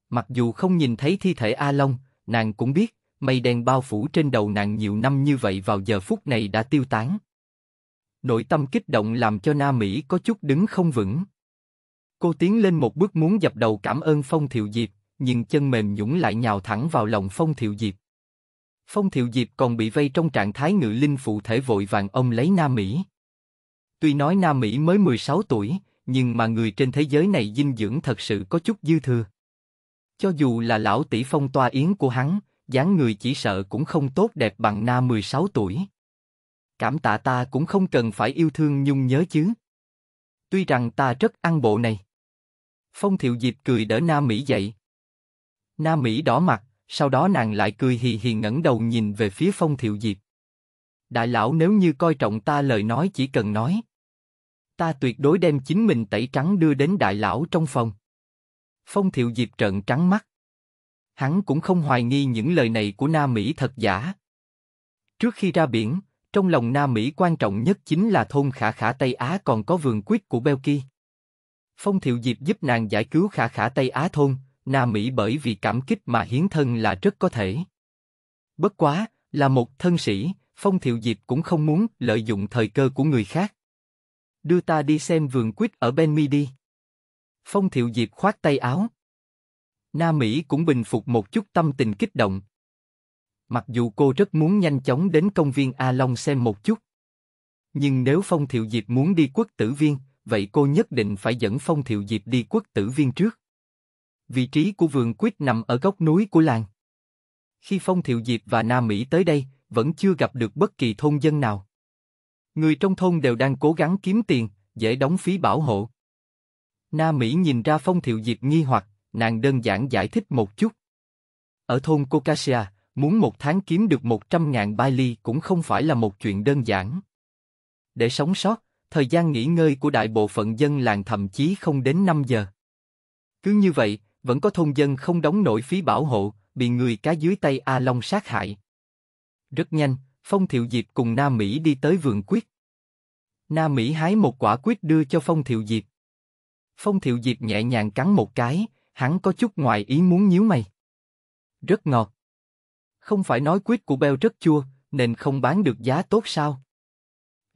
Mặc dù không nhìn thấy thi thể A Long, nàng cũng biết, mây đen bao phủ trên đầu nàng nhiều năm như vậy vào giờ phút này đã tiêu tán. Nội tâm kích động làm cho Na Mỹ có chút đứng không vững. Cô tiến lên một bước muốn dập đầu cảm ơn Phong Thiệu Diệp, nhưng chân mềm nhũng lại nhào thẳng vào lòng Phong Thiệu Diệp. Phong Thiệu Diệp còn bị vây trong trạng thái ngự linh phụ thể vội vàng ông lấy Nam Mỹ. Tuy nói Nam Mỹ mới 16 tuổi, nhưng mà người trên thế giới này dinh dưỡng thật sự có chút dư thừa. Cho dù là lão tỷ phong toa yến của hắn, dáng người chỉ sợ cũng không tốt đẹp bằng Na 16 tuổi. Cảm tạ ta cũng không cần phải yêu thương nhung nhớ chứ. Tuy rằng ta rất ăn bộ này. Phong Thiệu Diệp cười đỡ Na Mỹ dậy. Na Mỹ đỏ mặt, sau đó nàng lại cười hì hì ngẩng đầu nhìn về phía Phong Thiệu Diệp. Đại lão nếu như coi trọng ta lời nói chỉ cần nói. Ta tuyệt đối đem chính mình tẩy trắng đưa đến đại lão trong phòng. Phong Thiệu Diệp trợn trắng mắt. Hắn cũng không hoài nghi những lời này của Na Mỹ thật giả. Trước khi ra biển, trong lòng Na Mỹ quan trọng nhất chính là thôn khả khả Tây Á còn có vườn quýt của Belki. Phong Thiệu Diệp giúp nàng giải cứu khả khả Tây Á thôn, Na Mỹ bởi vì cảm kích mà hiến thân là rất có thể. Bất quá, là một thân sĩ, Phong Thiệu Diệp cũng không muốn lợi dụng thời cơ của người khác. Đưa ta đi xem vườn quýt ở bên mi đi. Phong Thiệu Diệp khoát tay áo. Na Mỹ cũng bình phục một chút tâm tình kích động. Mặc dù cô rất muốn nhanh chóng đến công viên A Long xem một chút. Nhưng nếu Phong Thiệu Diệp muốn đi quốc tử viên, vậy cô nhất định phải dẫn Phong Thiệu Diệp đi quốc tử viên trước. Vị trí của vườn quýt nằm ở góc núi của làng. Khi Phong Thiệu Diệp và Nam Mỹ tới đây, vẫn chưa gặp được bất kỳ thôn dân nào. Người trong thôn đều đang cố gắng kiếm tiền, dễ đóng phí bảo hộ. Na Mỹ nhìn ra Phong Thiệu Diệp nghi hoặc, nàng đơn giản giải thích một chút. Ở thôn Cocasia, muốn một tháng kiếm được 100.000 bai ly cũng không phải là một chuyện đơn giản. Để sống sót, thời gian nghỉ ngơi của đại bộ phận dân làng thậm chí không đến 5 giờ. Cứ như vậy, vẫn có thôn dân không đóng nổi phí bảo hộ, bị người cá dưới tay A Long sát hại. Rất nhanh, Phong Thiệu Diệp cùng Na Mỹ đi tới vườn quyết. Na Mỹ hái một quả quyết đưa cho Phong Thiệu Diệp. Phong Thiệu Diệp nhẹ nhàng cắn một cái, hắn có chút ngoài ý muốn nhíu mày. Rất ngọt. Không phải nói quyết của Bell rất chua, nên không bán được giá tốt sao?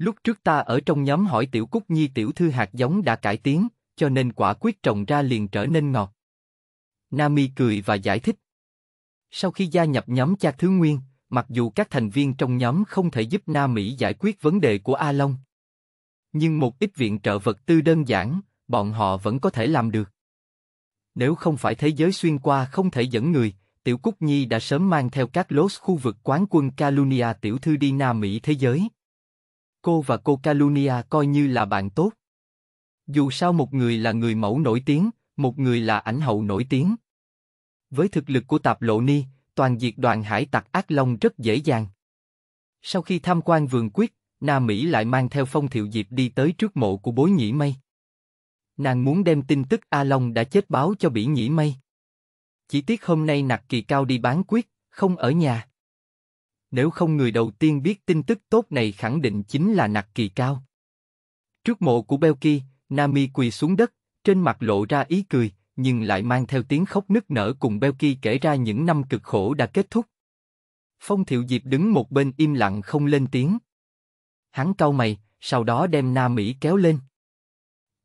Lúc trước ta ở trong nhóm hỏi tiểu Cúc Nhi tiểu thư hạt giống đã cải tiến, cho nên quả quyết trồng ra liền trở nên ngọt. Nami cười và giải thích. Sau khi gia nhập nhóm cha thứ nguyên, mặc dù các thành viên trong nhóm không thể giúp Nam Mỹ giải quyết vấn đề của A Long, nhưng một ít viện trợ vật tư đơn giản, bọn họ vẫn có thể làm được. Nếu không phải thế giới xuyên qua không thể dẫn người, Tiểu Cúc Nhi đã sớm mang theo các lốt khu vực quán quân Calunia tiểu thư đi Nam Mỹ thế giới cô và cô Calunia coi như là bạn tốt. Dù sao một người là người mẫu nổi tiếng, một người là ảnh hậu nổi tiếng. Với thực lực của Tạp Lộ Ni, toàn diệt đoàn hải tặc Ác Long rất dễ dàng. Sau khi tham quan vườn quyết, Na Mỹ lại mang theo Phong Thiệu Diệp đi tới trước mộ của bối Nhĩ Mây. Nàng muốn đem tin tức A Long đã chết báo cho Bỉ Nhĩ Mây. Chỉ tiếc hôm nay nặc kỳ cao đi bán quyết, không ở nhà nếu không người đầu tiên biết tin tức tốt này khẳng định chính là nặc kỳ cao. Trước mộ của Belki, Nami quỳ xuống đất, trên mặt lộ ra ý cười, nhưng lại mang theo tiếng khóc nức nở cùng Belki kể ra những năm cực khổ đã kết thúc. Phong Thiệu Diệp đứng một bên im lặng không lên tiếng. Hắn cau mày, sau đó đem Na Mỹ kéo lên.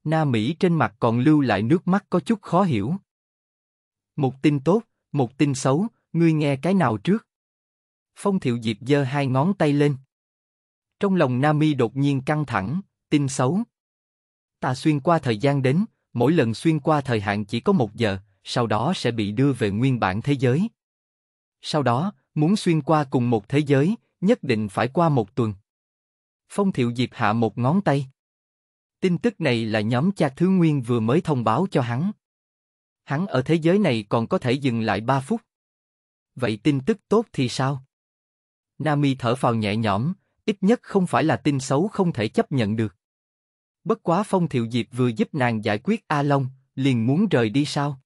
Na Mỹ trên mặt còn lưu lại nước mắt có chút khó hiểu. Một tin tốt, một tin xấu, ngươi nghe cái nào trước? Phong Thiệu Diệp giơ hai ngón tay lên. Trong lòng Nami đột nhiên căng thẳng, tin xấu. Ta xuyên qua thời gian đến, mỗi lần xuyên qua thời hạn chỉ có một giờ, sau đó sẽ bị đưa về nguyên bản thế giới. Sau đó, muốn xuyên qua cùng một thế giới, nhất định phải qua một tuần. Phong Thiệu Diệp hạ một ngón tay. Tin tức này là nhóm cha Thứ Nguyên vừa mới thông báo cho hắn. Hắn ở thế giới này còn có thể dừng lại ba phút. Vậy tin tức tốt thì sao? Nami thở phào nhẹ nhõm, ít nhất không phải là tin xấu không thể chấp nhận được. Bất quá Phong Thiệu Diệp vừa giúp nàng giải quyết A Long, liền muốn rời đi sao?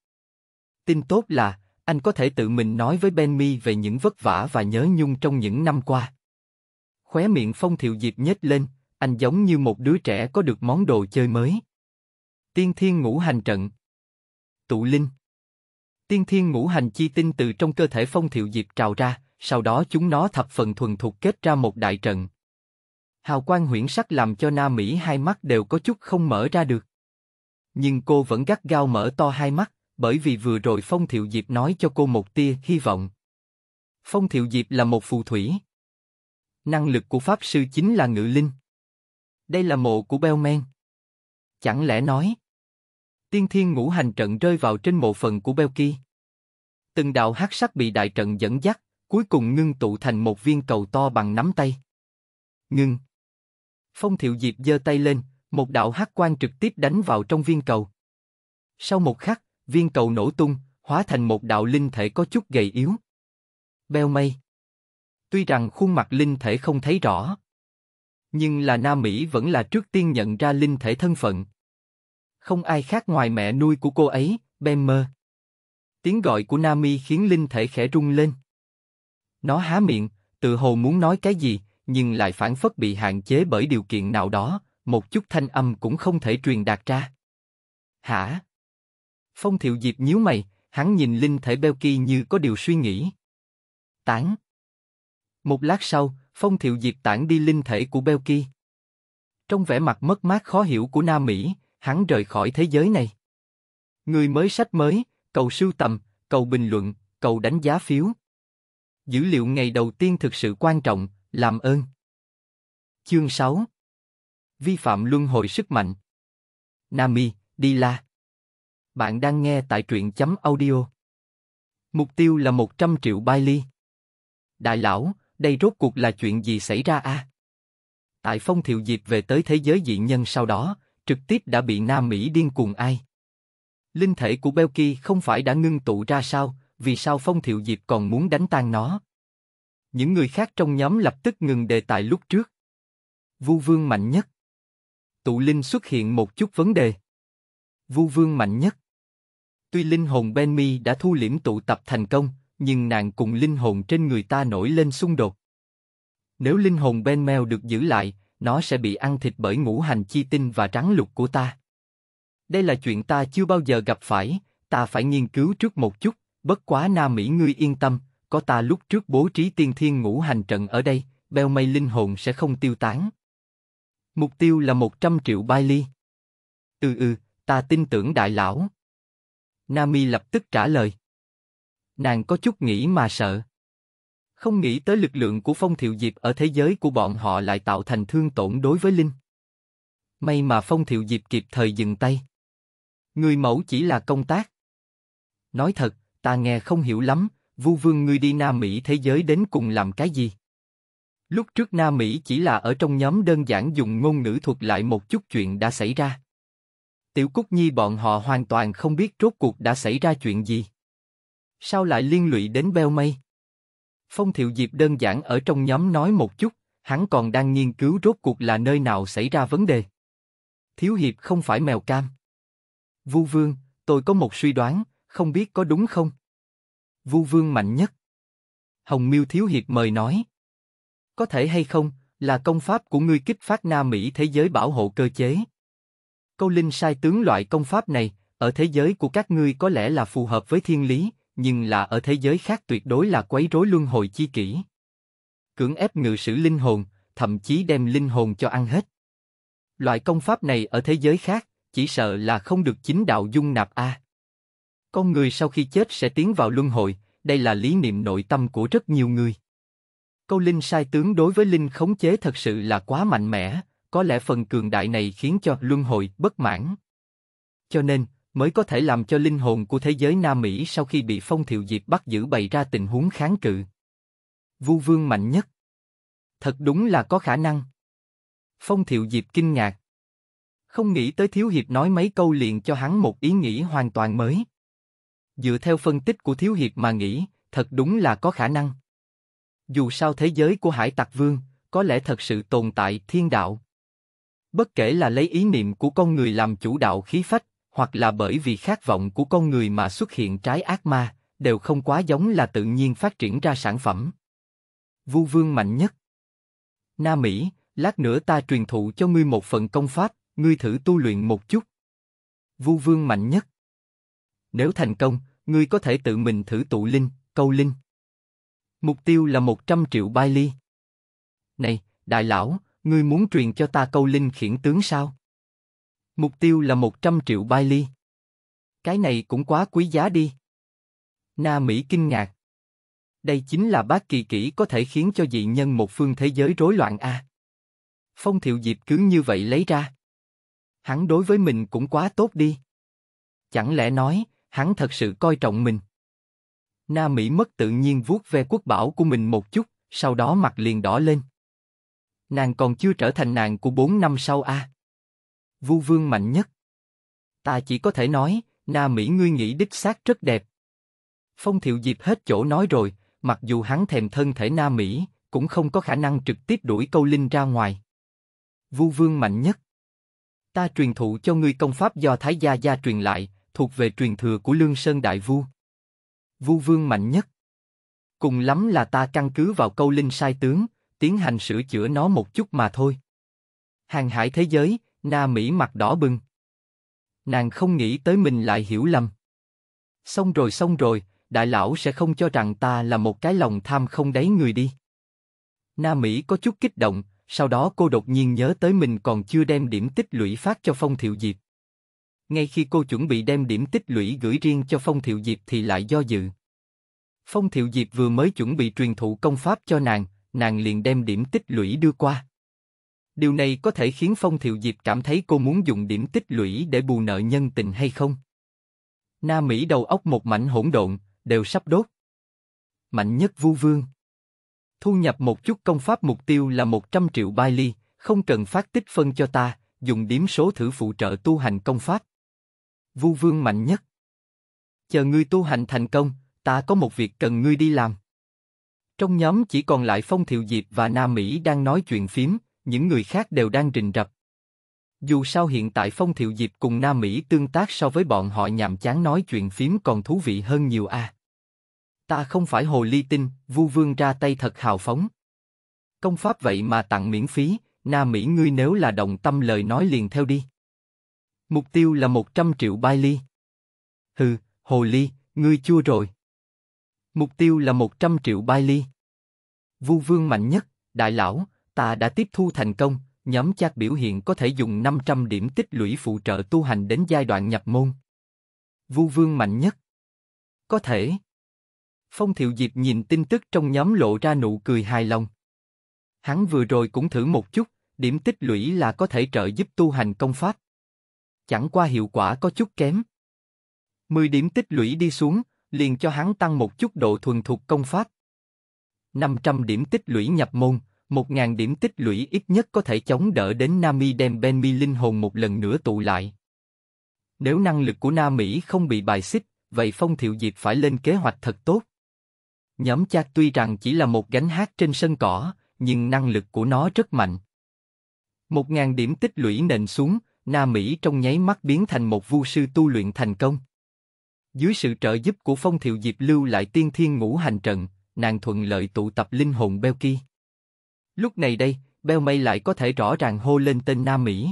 Tin tốt là, anh có thể tự mình nói với Benmi về những vất vả và nhớ nhung trong những năm qua. Khóe miệng Phong Thiệu Diệp nhếch lên, anh giống như một đứa trẻ có được món đồ chơi mới. Tiên Thiên Ngũ Hành Trận Tụ Linh Tiên Thiên Ngũ Hành chi tinh từ trong cơ thể Phong Thiệu Diệp trào ra, sau đó chúng nó thập phần thuần thục kết ra một đại trận. Hào quang huyễn sắc làm cho Na Mỹ hai mắt đều có chút không mở ra được. Nhưng cô vẫn gắt gao mở to hai mắt, bởi vì vừa rồi Phong Thiệu Diệp nói cho cô một tia hy vọng. Phong Thiệu Diệp là một phù thủy. Năng lực của Pháp Sư chính là ngự linh. Đây là mộ của Bellman. Chẳng lẽ nói, tiên thiên ngũ hành trận rơi vào trên mộ phần của Belki. Từng đạo hắc sắc bị đại trận dẫn dắt, cuối cùng ngưng tụ thành một viên cầu to bằng nắm tay. Ngưng. Phong Thiệu Diệp giơ tay lên, một đạo hắc quang trực tiếp đánh vào trong viên cầu. Sau một khắc, viên cầu nổ tung, hóa thành một đạo linh thể có chút gầy yếu. Beo mây. Tuy rằng khuôn mặt linh thể không thấy rõ, nhưng là Nam Mỹ vẫn là trước tiên nhận ra linh thể thân phận. Không ai khác ngoài mẹ nuôi của cô ấy, Bemmer. Tiếng gọi của Nami khiến linh thể khẽ rung lên. Nó há miệng, tự hồ muốn nói cái gì, nhưng lại phản phất bị hạn chế bởi điều kiện nào đó, một chút thanh âm cũng không thể truyền đạt ra. Hả? Phong Thiệu Diệp nhíu mày, hắn nhìn linh thể beo kỳ như có điều suy nghĩ. Tán. Một lát sau, Phong Thiệu Diệp tản đi linh thể của beo kỳ Trong vẻ mặt mất mát khó hiểu của Nam Mỹ, hắn rời khỏi thế giới này. Người mới sách mới, cầu sưu tầm, cầu bình luận, cầu đánh giá phiếu, Dữ liệu ngày đầu tiên thực sự quan trọng, làm ơn. Chương 6 Vi phạm luân hồi sức mạnh Nami, đi la Bạn đang nghe tại truyện chấm audio Mục tiêu là 100 triệu Bailey Đại lão, đây rốt cuộc là chuyện gì xảy ra a? À? Tại phong thiệu diệp về tới thế giới dị nhân sau đó, trực tiếp đã bị Nam Mỹ điên cuồng ai. Linh thể của Belki không phải đã ngưng tụ ra sao, vì sao Phong Thiệu Diệp còn muốn đánh tan nó. Những người khác trong nhóm lập tức ngừng đề tài lúc trước. Vu Vương mạnh nhất. Tụ Linh xuất hiện một chút vấn đề. Vu Vương mạnh nhất. Tuy linh hồn Benmi đã thu liễm tụ tập thành công, nhưng nàng cùng linh hồn trên người ta nổi lên xung đột. Nếu linh hồn Benmel được giữ lại, nó sẽ bị ăn thịt bởi ngũ hành chi tinh và trắng lục của ta. Đây là chuyện ta chưa bao giờ gặp phải, ta phải nghiên cứu trước một chút. Bất quá Nam Mỹ ngươi yên tâm, có ta lúc trước bố trí tiên thiên ngũ hành trận ở đây, beo mây linh hồn sẽ không tiêu tán. Mục tiêu là 100 triệu bai ly. Ừ ừ, ta tin tưởng đại lão. Nami lập tức trả lời. Nàng có chút nghĩ mà sợ. Không nghĩ tới lực lượng của phong thiệu diệp ở thế giới của bọn họ lại tạo thành thương tổn đối với Linh. May mà phong thiệu diệp kịp thời dừng tay. Người mẫu chỉ là công tác. Nói thật, ta nghe không hiểu lắm, Vu Vương ngươi đi Nam Mỹ thế giới đến cùng làm cái gì? Lúc trước Nam Mỹ chỉ là ở trong nhóm đơn giản dùng ngôn ngữ thuật lại một chút chuyện đã xảy ra. Tiểu Cúc Nhi bọn họ hoàn toàn không biết rốt cuộc đã xảy ra chuyện gì. Sao lại liên lụy đến Beo Mây? Phong Thiệu Diệp đơn giản ở trong nhóm nói một chút, hắn còn đang nghiên cứu rốt cuộc là nơi nào xảy ra vấn đề. Thiếu Hiệp không phải mèo cam. Vu Vương, tôi có một suy đoán, không biết có đúng không? Vu Vương mạnh nhất. Hồng Miêu thiếu hiệp mời nói. Có thể hay không, là công pháp của ngươi kích phát Na Mỹ thế giới bảo hộ cơ chế. Câu linh sai tướng loại công pháp này, ở thế giới của các ngươi có lẽ là phù hợp với thiên lý, nhưng là ở thế giới khác tuyệt đối là quấy rối luân hồi chi kỷ. Cưỡng ép ngự sử linh hồn, thậm chí đem linh hồn cho ăn hết. Loại công pháp này ở thế giới khác, chỉ sợ là không được chính đạo dung nạp a. À. Con người sau khi chết sẽ tiến vào luân hồi, đây là lý niệm nội tâm của rất nhiều người. Câu linh sai tướng đối với linh khống chế thật sự là quá mạnh mẽ, có lẽ phần cường đại này khiến cho luân hồi bất mãn. Cho nên, mới có thể làm cho linh hồn của thế giới Nam Mỹ sau khi bị Phong Thiệu Diệp bắt giữ bày ra tình huống kháng cự. Vu Vương mạnh nhất. Thật đúng là có khả năng. Phong Thiệu Diệp kinh ngạc. Không nghĩ tới Thiếu Hiệp nói mấy câu liền cho hắn một ý nghĩ hoàn toàn mới. Dựa theo phân tích của Thiếu Hiệp mà nghĩ, thật đúng là có khả năng. Dù sao thế giới của hải tặc vương, có lẽ thật sự tồn tại thiên đạo. Bất kể là lấy ý niệm của con người làm chủ đạo khí phách, hoặc là bởi vì khát vọng của con người mà xuất hiện trái ác ma, đều không quá giống là tự nhiên phát triển ra sản phẩm. Vu vương mạnh nhất Na Mỹ, lát nữa ta truyền thụ cho ngươi một phần công pháp, ngươi thử tu luyện một chút. Vu vương mạnh nhất nếu thành công, ngươi có thể tự mình thử tụ linh, câu linh. Mục tiêu là 100 triệu bai ly. Này, đại lão, ngươi muốn truyền cho ta câu linh khiển tướng sao? Mục tiêu là 100 triệu bai ly. Cái này cũng quá quý giá đi. Na Mỹ kinh ngạc. Đây chính là bác kỳ kỹ có thể khiến cho dị nhân một phương thế giới rối loạn a. À. Phong Thiệu Diệp cứ như vậy lấy ra. Hắn đối với mình cũng quá tốt đi. Chẳng lẽ nói, hắn thật sự coi trọng mình. Na Mỹ mất tự nhiên vuốt ve quốc bảo của mình một chút, sau đó mặt liền đỏ lên. Nàng còn chưa trở thành nàng của bốn năm sau a. Vu Vương mạnh nhất. Ta chỉ có thể nói, Na Mỹ ngươi nghĩ đích xác rất đẹp. Phong Thiệu Diệp hết chỗ nói rồi, mặc dù hắn thèm thân thể Na Mỹ, cũng không có khả năng trực tiếp đuổi Câu Linh ra ngoài. Vu Vương mạnh nhất. Ta truyền thụ cho ngươi công pháp do Thái Gia Gia truyền lại, thuộc về truyền thừa của Lương Sơn Đại Vu. Vu Vương mạnh nhất. Cùng lắm là ta căn cứ vào câu linh sai tướng, tiến hành sửa chữa nó một chút mà thôi. Hàng hải thế giới, Na Mỹ mặt đỏ bừng. Nàng không nghĩ tới mình lại hiểu lầm. Xong rồi xong rồi, đại lão sẽ không cho rằng ta là một cái lòng tham không đáy người đi. Na Mỹ có chút kích động, sau đó cô đột nhiên nhớ tới mình còn chưa đem điểm tích lũy phát cho Phong Thiệu Diệp. Ngay khi cô chuẩn bị đem điểm tích lũy gửi riêng cho Phong Thiệu Diệp thì lại do dự. Phong Thiệu Diệp vừa mới chuẩn bị truyền thụ công pháp cho nàng, nàng liền đem điểm tích lũy đưa qua. Điều này có thể khiến Phong Thiệu Diệp cảm thấy cô muốn dùng điểm tích lũy để bù nợ nhân tình hay không? Na Mỹ đầu óc một mảnh hỗn độn, đều sắp đốt. Mạnh nhất vu vương. Thu nhập một chút công pháp mục tiêu là 100 triệu bai ly, không cần phát tích phân cho ta, dùng điểm số thử phụ trợ tu hành công pháp vu vương mạnh nhất. Chờ ngươi tu hành thành công, ta có một việc cần ngươi đi làm. Trong nhóm chỉ còn lại Phong Thiệu Diệp và Nam Mỹ đang nói chuyện phím, những người khác đều đang rình rập. Dù sao hiện tại Phong Thiệu Diệp cùng Nam Mỹ tương tác so với bọn họ nhàm chán nói chuyện phím còn thú vị hơn nhiều a. À. Ta không phải hồ ly tinh, Vu Vương ra tay thật hào phóng. Công pháp vậy mà tặng miễn phí, Nam Mỹ ngươi nếu là đồng tâm lời nói liền theo đi. Mục tiêu là một trăm triệu bai ly. Hừ, hồ ly, ngươi chua rồi. Mục tiêu là một trăm triệu bai ly. Vu vương mạnh nhất, đại lão, ta đã tiếp thu thành công, nhóm chat biểu hiện có thể dùng năm trăm điểm tích lũy phụ trợ tu hành đến giai đoạn nhập môn. Vu vương mạnh nhất. Có thể. Phong Thiệu Diệp nhìn tin tức trong nhóm lộ ra nụ cười hài lòng. Hắn vừa rồi cũng thử một chút, điểm tích lũy là có thể trợ giúp tu hành công pháp chẳng qua hiệu quả có chút kém. 10 điểm tích lũy đi xuống, liền cho hắn tăng một chút độ thuần thục công pháp. 500 điểm tích lũy nhập môn, 1.000 điểm tích lũy ít nhất có thể chống đỡ đến Nami đem Benmi linh hồn một lần nữa tụ lại. Nếu năng lực của Nam Mỹ không bị bài xích, vậy Phong Thiệu Diệp phải lên kế hoạch thật tốt. Nhóm chạc tuy rằng chỉ là một gánh hát trên sân cỏ, nhưng năng lực của nó rất mạnh. 1.000 điểm tích lũy nền xuống, Nam Mỹ trong nháy mắt biến thành một vu sư tu luyện thành công. Dưới sự trợ giúp của Phong Thiệu Diệp lưu lại tiên thiên ngũ hành trận, nàng thuận lợi tụ tập linh hồn Beo Kỳ. Lúc này đây, Beo Mây lại có thể rõ ràng hô lên tên Nam Mỹ.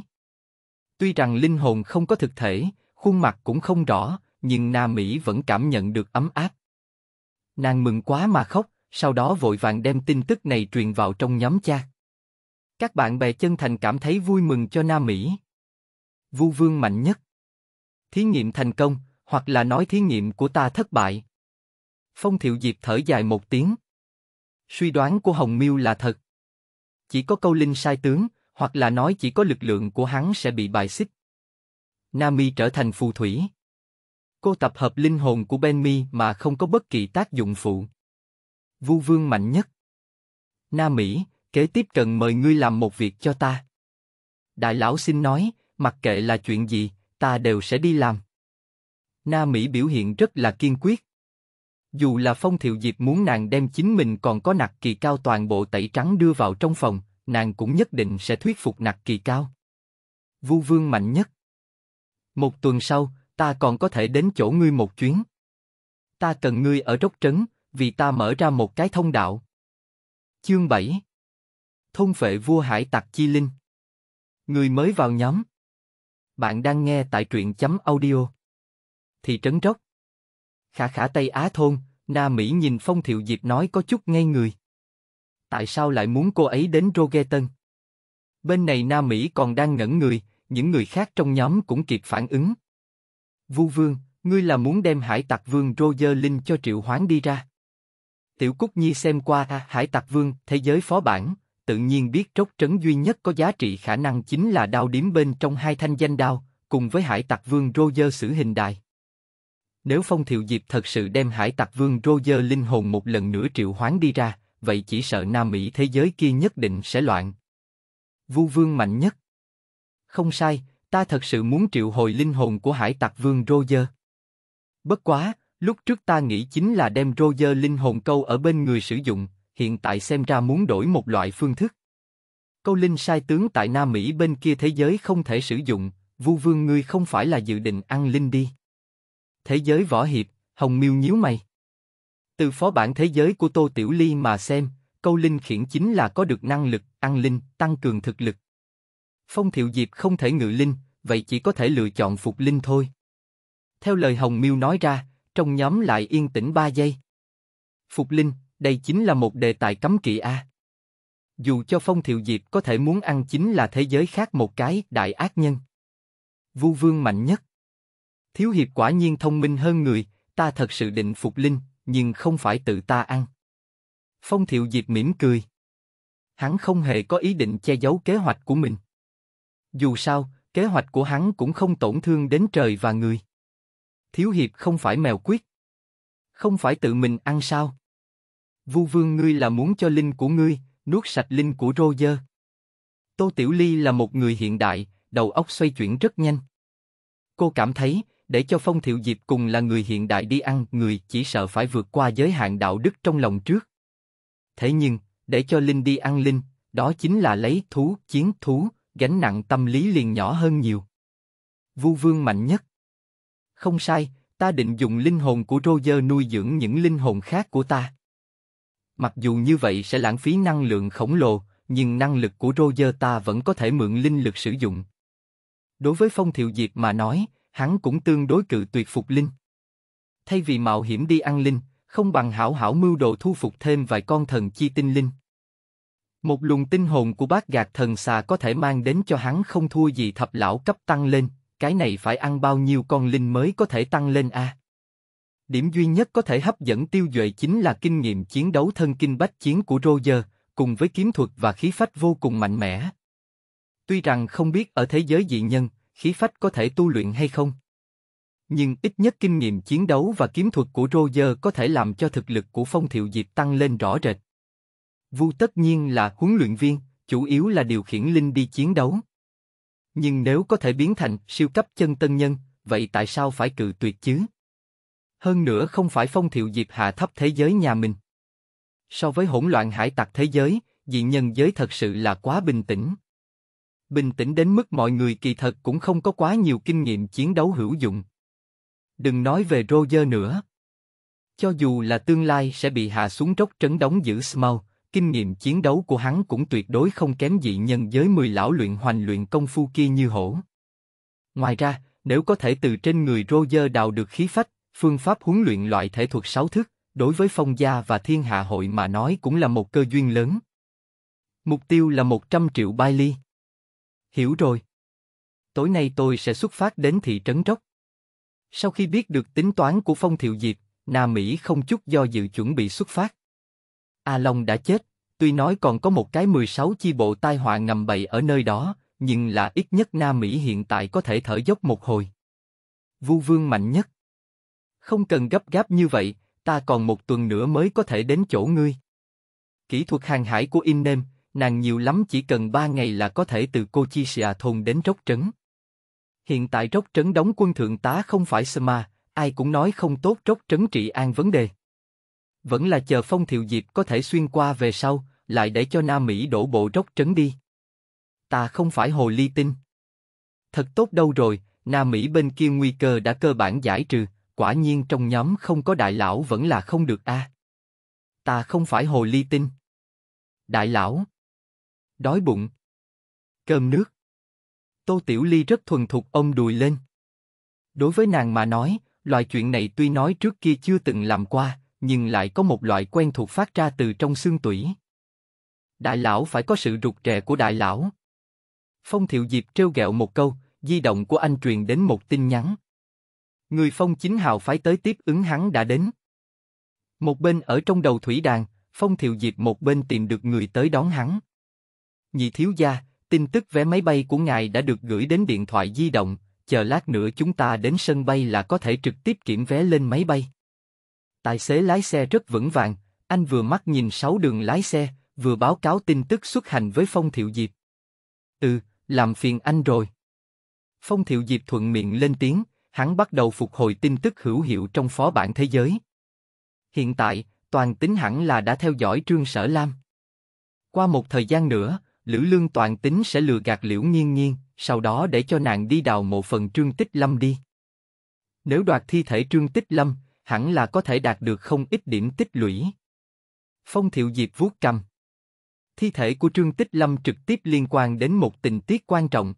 Tuy rằng linh hồn không có thực thể, khuôn mặt cũng không rõ, nhưng Nam Mỹ vẫn cảm nhận được ấm áp. Nàng mừng quá mà khóc, sau đó vội vàng đem tin tức này truyền vào trong nhóm cha. Các bạn bè chân thành cảm thấy vui mừng cho Nam Mỹ vu vương mạnh nhất. Thí nghiệm thành công, hoặc là nói thí nghiệm của ta thất bại. Phong Thiệu Diệp thở dài một tiếng. Suy đoán của Hồng Miêu là thật. Chỉ có câu linh sai tướng, hoặc là nói chỉ có lực lượng của hắn sẽ bị bài xích. Nami trở thành phù thủy. Cô tập hợp linh hồn của Benmi mà không có bất kỳ tác dụng phụ. Vu Vương mạnh nhất. Na Mỹ, kế tiếp cần mời ngươi làm một việc cho ta. Đại lão xin nói, mặc kệ là chuyện gì, ta đều sẽ đi làm. Na Mỹ biểu hiện rất là kiên quyết. Dù là Phong Thiệu Diệp muốn nàng đem chính mình còn có nặc kỳ cao toàn bộ tẩy trắng đưa vào trong phòng, nàng cũng nhất định sẽ thuyết phục nặc kỳ cao. Vu Vương mạnh nhất. Một tuần sau, ta còn có thể đến chỗ ngươi một chuyến. Ta cần ngươi ở rốc trấn, vì ta mở ra một cái thông đạo. Chương 7 Thôn phệ vua hải tặc chi linh Người mới vào nhóm, bạn đang nghe tại truyện chấm audio. Thị trấn Rốc. Khả khả Tây Á Thôn, Na Mỹ nhìn Phong Thiệu Diệp nói có chút ngây người. Tại sao lại muốn cô ấy đến Rogeton? Bên này Na Mỹ còn đang ngẩn người, những người khác trong nhóm cũng kịp phản ứng. Vu Vương, ngươi là muốn đem hải tặc vương Roger Linh cho triệu hoán đi ra. Tiểu Cúc Nhi xem qua Hải tặc vương, thế giới phó bản, tự nhiên biết trốc trấn duy nhất có giá trị khả năng chính là đao điếm bên trong hai thanh danh đao, cùng với hải tặc vương Roger xử hình đài. Nếu Phong Thiệu Diệp thật sự đem hải tặc vương Roger linh hồn một lần nữa triệu hoán đi ra, vậy chỉ sợ Nam Mỹ thế giới kia nhất định sẽ loạn. Vu vương mạnh nhất. Không sai, ta thật sự muốn triệu hồi linh hồn của hải tặc vương Roger. Bất quá, lúc trước ta nghĩ chính là đem Roger linh hồn câu ở bên người sử dụng, hiện tại xem ra muốn đổi một loại phương thức. Câu linh sai tướng tại Nam Mỹ bên kia thế giới không thể sử dụng, vu vương ngươi không phải là dự định ăn linh đi. Thế giới võ hiệp, Hồng Miêu nhíu mày. Từ phó bản thế giới của Tô Tiểu Ly mà xem, câu linh khiển chính là có được năng lực, ăn linh, tăng cường thực lực. Phong Thiệu Diệp không thể ngự linh, vậy chỉ có thể lựa chọn phục linh thôi. Theo lời Hồng Miêu nói ra, trong nhóm lại yên tĩnh 3 giây. Phục linh, đây chính là một đề tài cấm kỵ a. Dù cho Phong Thiệu Diệp có thể muốn ăn chính là thế giới khác một cái đại ác nhân. Vu Vương mạnh nhất. Thiếu Hiệp quả nhiên thông minh hơn người, ta thật sự định phục linh, nhưng không phải tự ta ăn. Phong Thiệu Diệp mỉm cười. Hắn không hề có ý định che giấu kế hoạch của mình. Dù sao, kế hoạch của hắn cũng không tổn thương đến trời và người. Thiếu Hiệp không phải mèo quyết. Không phải tự mình ăn sao? Vu vương ngươi là muốn cho linh của ngươi, nuốt sạch linh của Roger. Tô Tiểu Ly là một người hiện đại, đầu óc xoay chuyển rất nhanh. Cô cảm thấy, để cho Phong Thiệu Diệp cùng là người hiện đại đi ăn, người chỉ sợ phải vượt qua giới hạn đạo đức trong lòng trước. Thế nhưng, để cho Linh đi ăn Linh, đó chính là lấy thú, chiến thú, gánh nặng tâm lý liền nhỏ hơn nhiều. Vu Vương mạnh nhất. Không sai, ta định dùng linh hồn của Roger nuôi dưỡng những linh hồn khác của ta. Mặc dù như vậy sẽ lãng phí năng lượng khổng lồ, nhưng năng lực của Roger ta vẫn có thể mượn linh lực sử dụng. Đối với Phong Thiệu Diệp mà nói, hắn cũng tương đối cự tuyệt phục linh. Thay vì mạo hiểm đi ăn linh, không bằng hảo hảo mưu đồ thu phục thêm vài con thần chi tinh linh. Một luồng tinh hồn của bác gạt thần xà có thể mang đến cho hắn không thua gì thập lão cấp tăng lên, cái này phải ăn bao nhiêu con linh mới có thể tăng lên a? À? Điểm duy nhất có thể hấp dẫn tiêu duệ chính là kinh nghiệm chiến đấu thân kinh bách chiến của Roger, cùng với kiếm thuật và khí phách vô cùng mạnh mẽ. Tuy rằng không biết ở thế giới dị nhân, khí phách có thể tu luyện hay không, nhưng ít nhất kinh nghiệm chiến đấu và kiếm thuật của Roger có thể làm cho thực lực của Phong Thiệu Diệp tăng lên rõ rệt. Vu tất nhiên là huấn luyện viên, chủ yếu là điều khiển Linh đi chiến đấu. Nhưng nếu có thể biến thành siêu cấp chân tân nhân, vậy tại sao phải cự tuyệt chứ? Hơn nữa không phải phong thiệu diệp hạ thấp thế giới nhà mình. So với hỗn loạn hải tặc thế giới, dị nhân giới thật sự là quá bình tĩnh. Bình tĩnh đến mức mọi người kỳ thật cũng không có quá nhiều kinh nghiệm chiến đấu hữu dụng. Đừng nói về Roger nữa. Cho dù là tương lai sẽ bị hạ xuống trốc trấn đóng giữ small, kinh nghiệm chiến đấu của hắn cũng tuyệt đối không kém dị nhân giới 10 lão luyện hoành luyện công phu kia như hổ. Ngoài ra, nếu có thể từ trên người Roger đào được khí phách, Phương pháp huấn luyện loại thể thuật sáu thức, đối với phong gia và thiên hạ hội mà nói cũng là một cơ duyên lớn. Mục tiêu là 100 triệu bai ly. Hiểu rồi. Tối nay tôi sẽ xuất phát đến thị trấn Rốc. Sau khi biết được tính toán của Phong Thiệu Diệp, Na Mỹ không chút do dự chuẩn bị xuất phát. A Long đã chết, tuy nói còn có một cái 16 chi bộ tai họa ngầm bậy ở nơi đó, nhưng là ít nhất Na Mỹ hiện tại có thể thở dốc một hồi. Vu Vương mạnh nhất không cần gấp gáp như vậy, ta còn một tuần nữa mới có thể đến chỗ ngươi. Kỹ thuật hàng hải của Innem, nàng nhiều lắm chỉ cần ba ngày là có thể từ cô Chi thôn đến Rốc Trấn. Hiện tại Rốc Trấn đóng quân thượng tá không phải Sma, ai cũng nói không tốt Rốc Trấn trị an vấn đề. Vẫn là chờ Phong Thiệu Diệp có thể xuyên qua về sau, lại để cho Nam Mỹ đổ bộ Rốc Trấn đi. Ta không phải hồ ly tinh. Thật tốt đâu rồi, Nam Mỹ bên kia nguy cơ đã cơ bản giải trừ, Quả nhiên trong nhóm không có đại lão vẫn là không được a. À. Ta không phải hồ ly tinh. Đại lão. Đói bụng. Cơm nước. Tô Tiểu Ly rất thuần thục ông đùi lên. Đối với nàng mà nói, loại chuyện này tuy nói trước kia chưa từng làm qua, nhưng lại có một loại quen thuộc phát ra từ trong xương tủy. Đại lão phải có sự rụt rè của đại lão. Phong Thiệu Diệp trêu ghẹo một câu, di động của anh truyền đến một tin nhắn. Người phong chính hào phái tới tiếp ứng hắn đã đến. Một bên ở trong đầu thủy đàn, phong thiệu diệp một bên tìm được người tới đón hắn. Nhị thiếu gia, tin tức vé máy bay của ngài đã được gửi đến điện thoại di động, chờ lát nữa chúng ta đến sân bay là có thể trực tiếp kiểm vé lên máy bay. Tài xế lái xe rất vững vàng, anh vừa mắt nhìn sáu đường lái xe, vừa báo cáo tin tức xuất hành với Phong Thiệu Diệp. Ừ, làm phiền anh rồi. Phong Thiệu Diệp thuận miệng lên tiếng, hắn bắt đầu phục hồi tin tức hữu hiệu trong phó bản thế giới. Hiện tại, toàn tính hẳn là đã theo dõi Trương Sở Lam. Qua một thời gian nữa, Lữ Lương toàn tính sẽ lừa gạt Liễu Nhiên Nhiên, sau đó để cho nàng đi đào một phần Trương Tích Lâm đi. Nếu đoạt thi thể Trương Tích Lâm, hẳn là có thể đạt được không ít điểm tích lũy. Phong Thiệu Diệp vuốt cầm. Thi thể của Trương Tích Lâm trực tiếp liên quan đến một tình tiết quan trọng.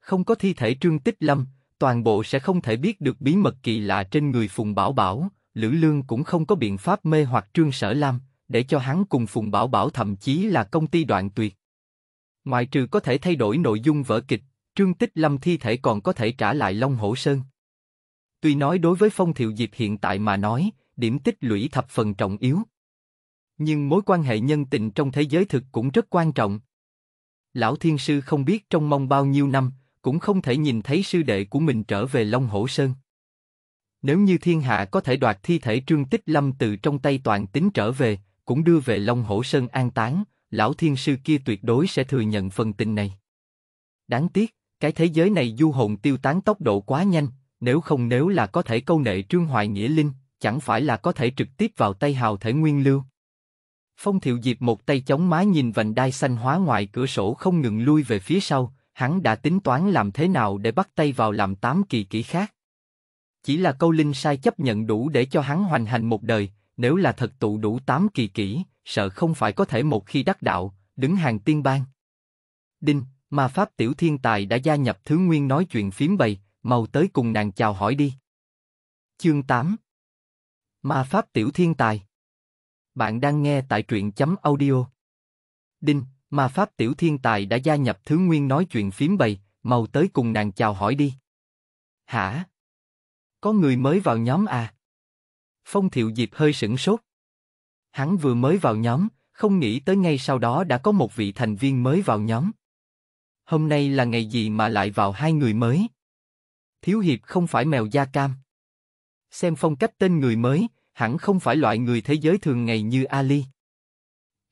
Không có thi thể Trương Tích Lâm, toàn bộ sẽ không thể biết được bí mật kỳ lạ trên người Phùng Bảo Bảo, Lữ Lương cũng không có biện pháp mê hoặc Trương Sở Lam, để cho hắn cùng Phùng Bảo Bảo thậm chí là công ty đoạn tuyệt. Ngoại trừ có thể thay đổi nội dung vở kịch, Trương Tích Lâm thi thể còn có thể trả lại Long Hổ Sơn. Tuy nói đối với Phong Thiệu Diệp hiện tại mà nói, điểm tích lũy thập phần trọng yếu. Nhưng mối quan hệ nhân tình trong thế giới thực cũng rất quan trọng. Lão Thiên Sư không biết trong mong bao nhiêu năm, cũng không thể nhìn thấy sư đệ của mình trở về Long Hổ Sơn. Nếu như thiên hạ có thể đoạt thi thể Trương Tích Lâm từ trong tay toàn tính trở về, cũng đưa về Long Hổ Sơn an táng, lão thiên sư kia tuyệt đối sẽ thừa nhận phần tình này. Đáng tiếc, cái thế giới này du hồn tiêu tán tốc độ quá nhanh, nếu không nếu là có thể câu nệ Trương Hoài Nghĩa Linh, chẳng phải là có thể trực tiếp vào tay hào thể nguyên lưu. Phong Thiệu Diệp một tay chống má nhìn vành đai xanh hóa ngoài cửa sổ không ngừng lui về phía sau, hắn đã tính toán làm thế nào để bắt tay vào làm tám kỳ kỹ khác. Chỉ là câu linh sai chấp nhận đủ để cho hắn hoành hành một đời, nếu là thật tụ đủ tám kỳ kỹ, sợ không phải có thể một khi đắc đạo, đứng hàng tiên bang. Đinh, mà Pháp Tiểu Thiên Tài đã gia nhập Thứ Nguyên nói chuyện phím bày, mau tới cùng nàng chào hỏi đi. Chương 8 Ma Pháp Tiểu Thiên Tài Bạn đang nghe tại truyện chấm audio. Đinh, mà Pháp Tiểu Thiên Tài đã gia nhập Thứ Nguyên nói chuyện phím bày, mau tới cùng nàng chào hỏi đi. Hả? Có người mới vào nhóm à? Phong Thiệu Diệp hơi sửng sốt. Hắn vừa mới vào nhóm, không nghĩ tới ngay sau đó đã có một vị thành viên mới vào nhóm. Hôm nay là ngày gì mà lại vào hai người mới? Thiếu Hiệp không phải mèo da cam. Xem phong cách tên người mới, hẳn không phải loại người thế giới thường ngày như Ali.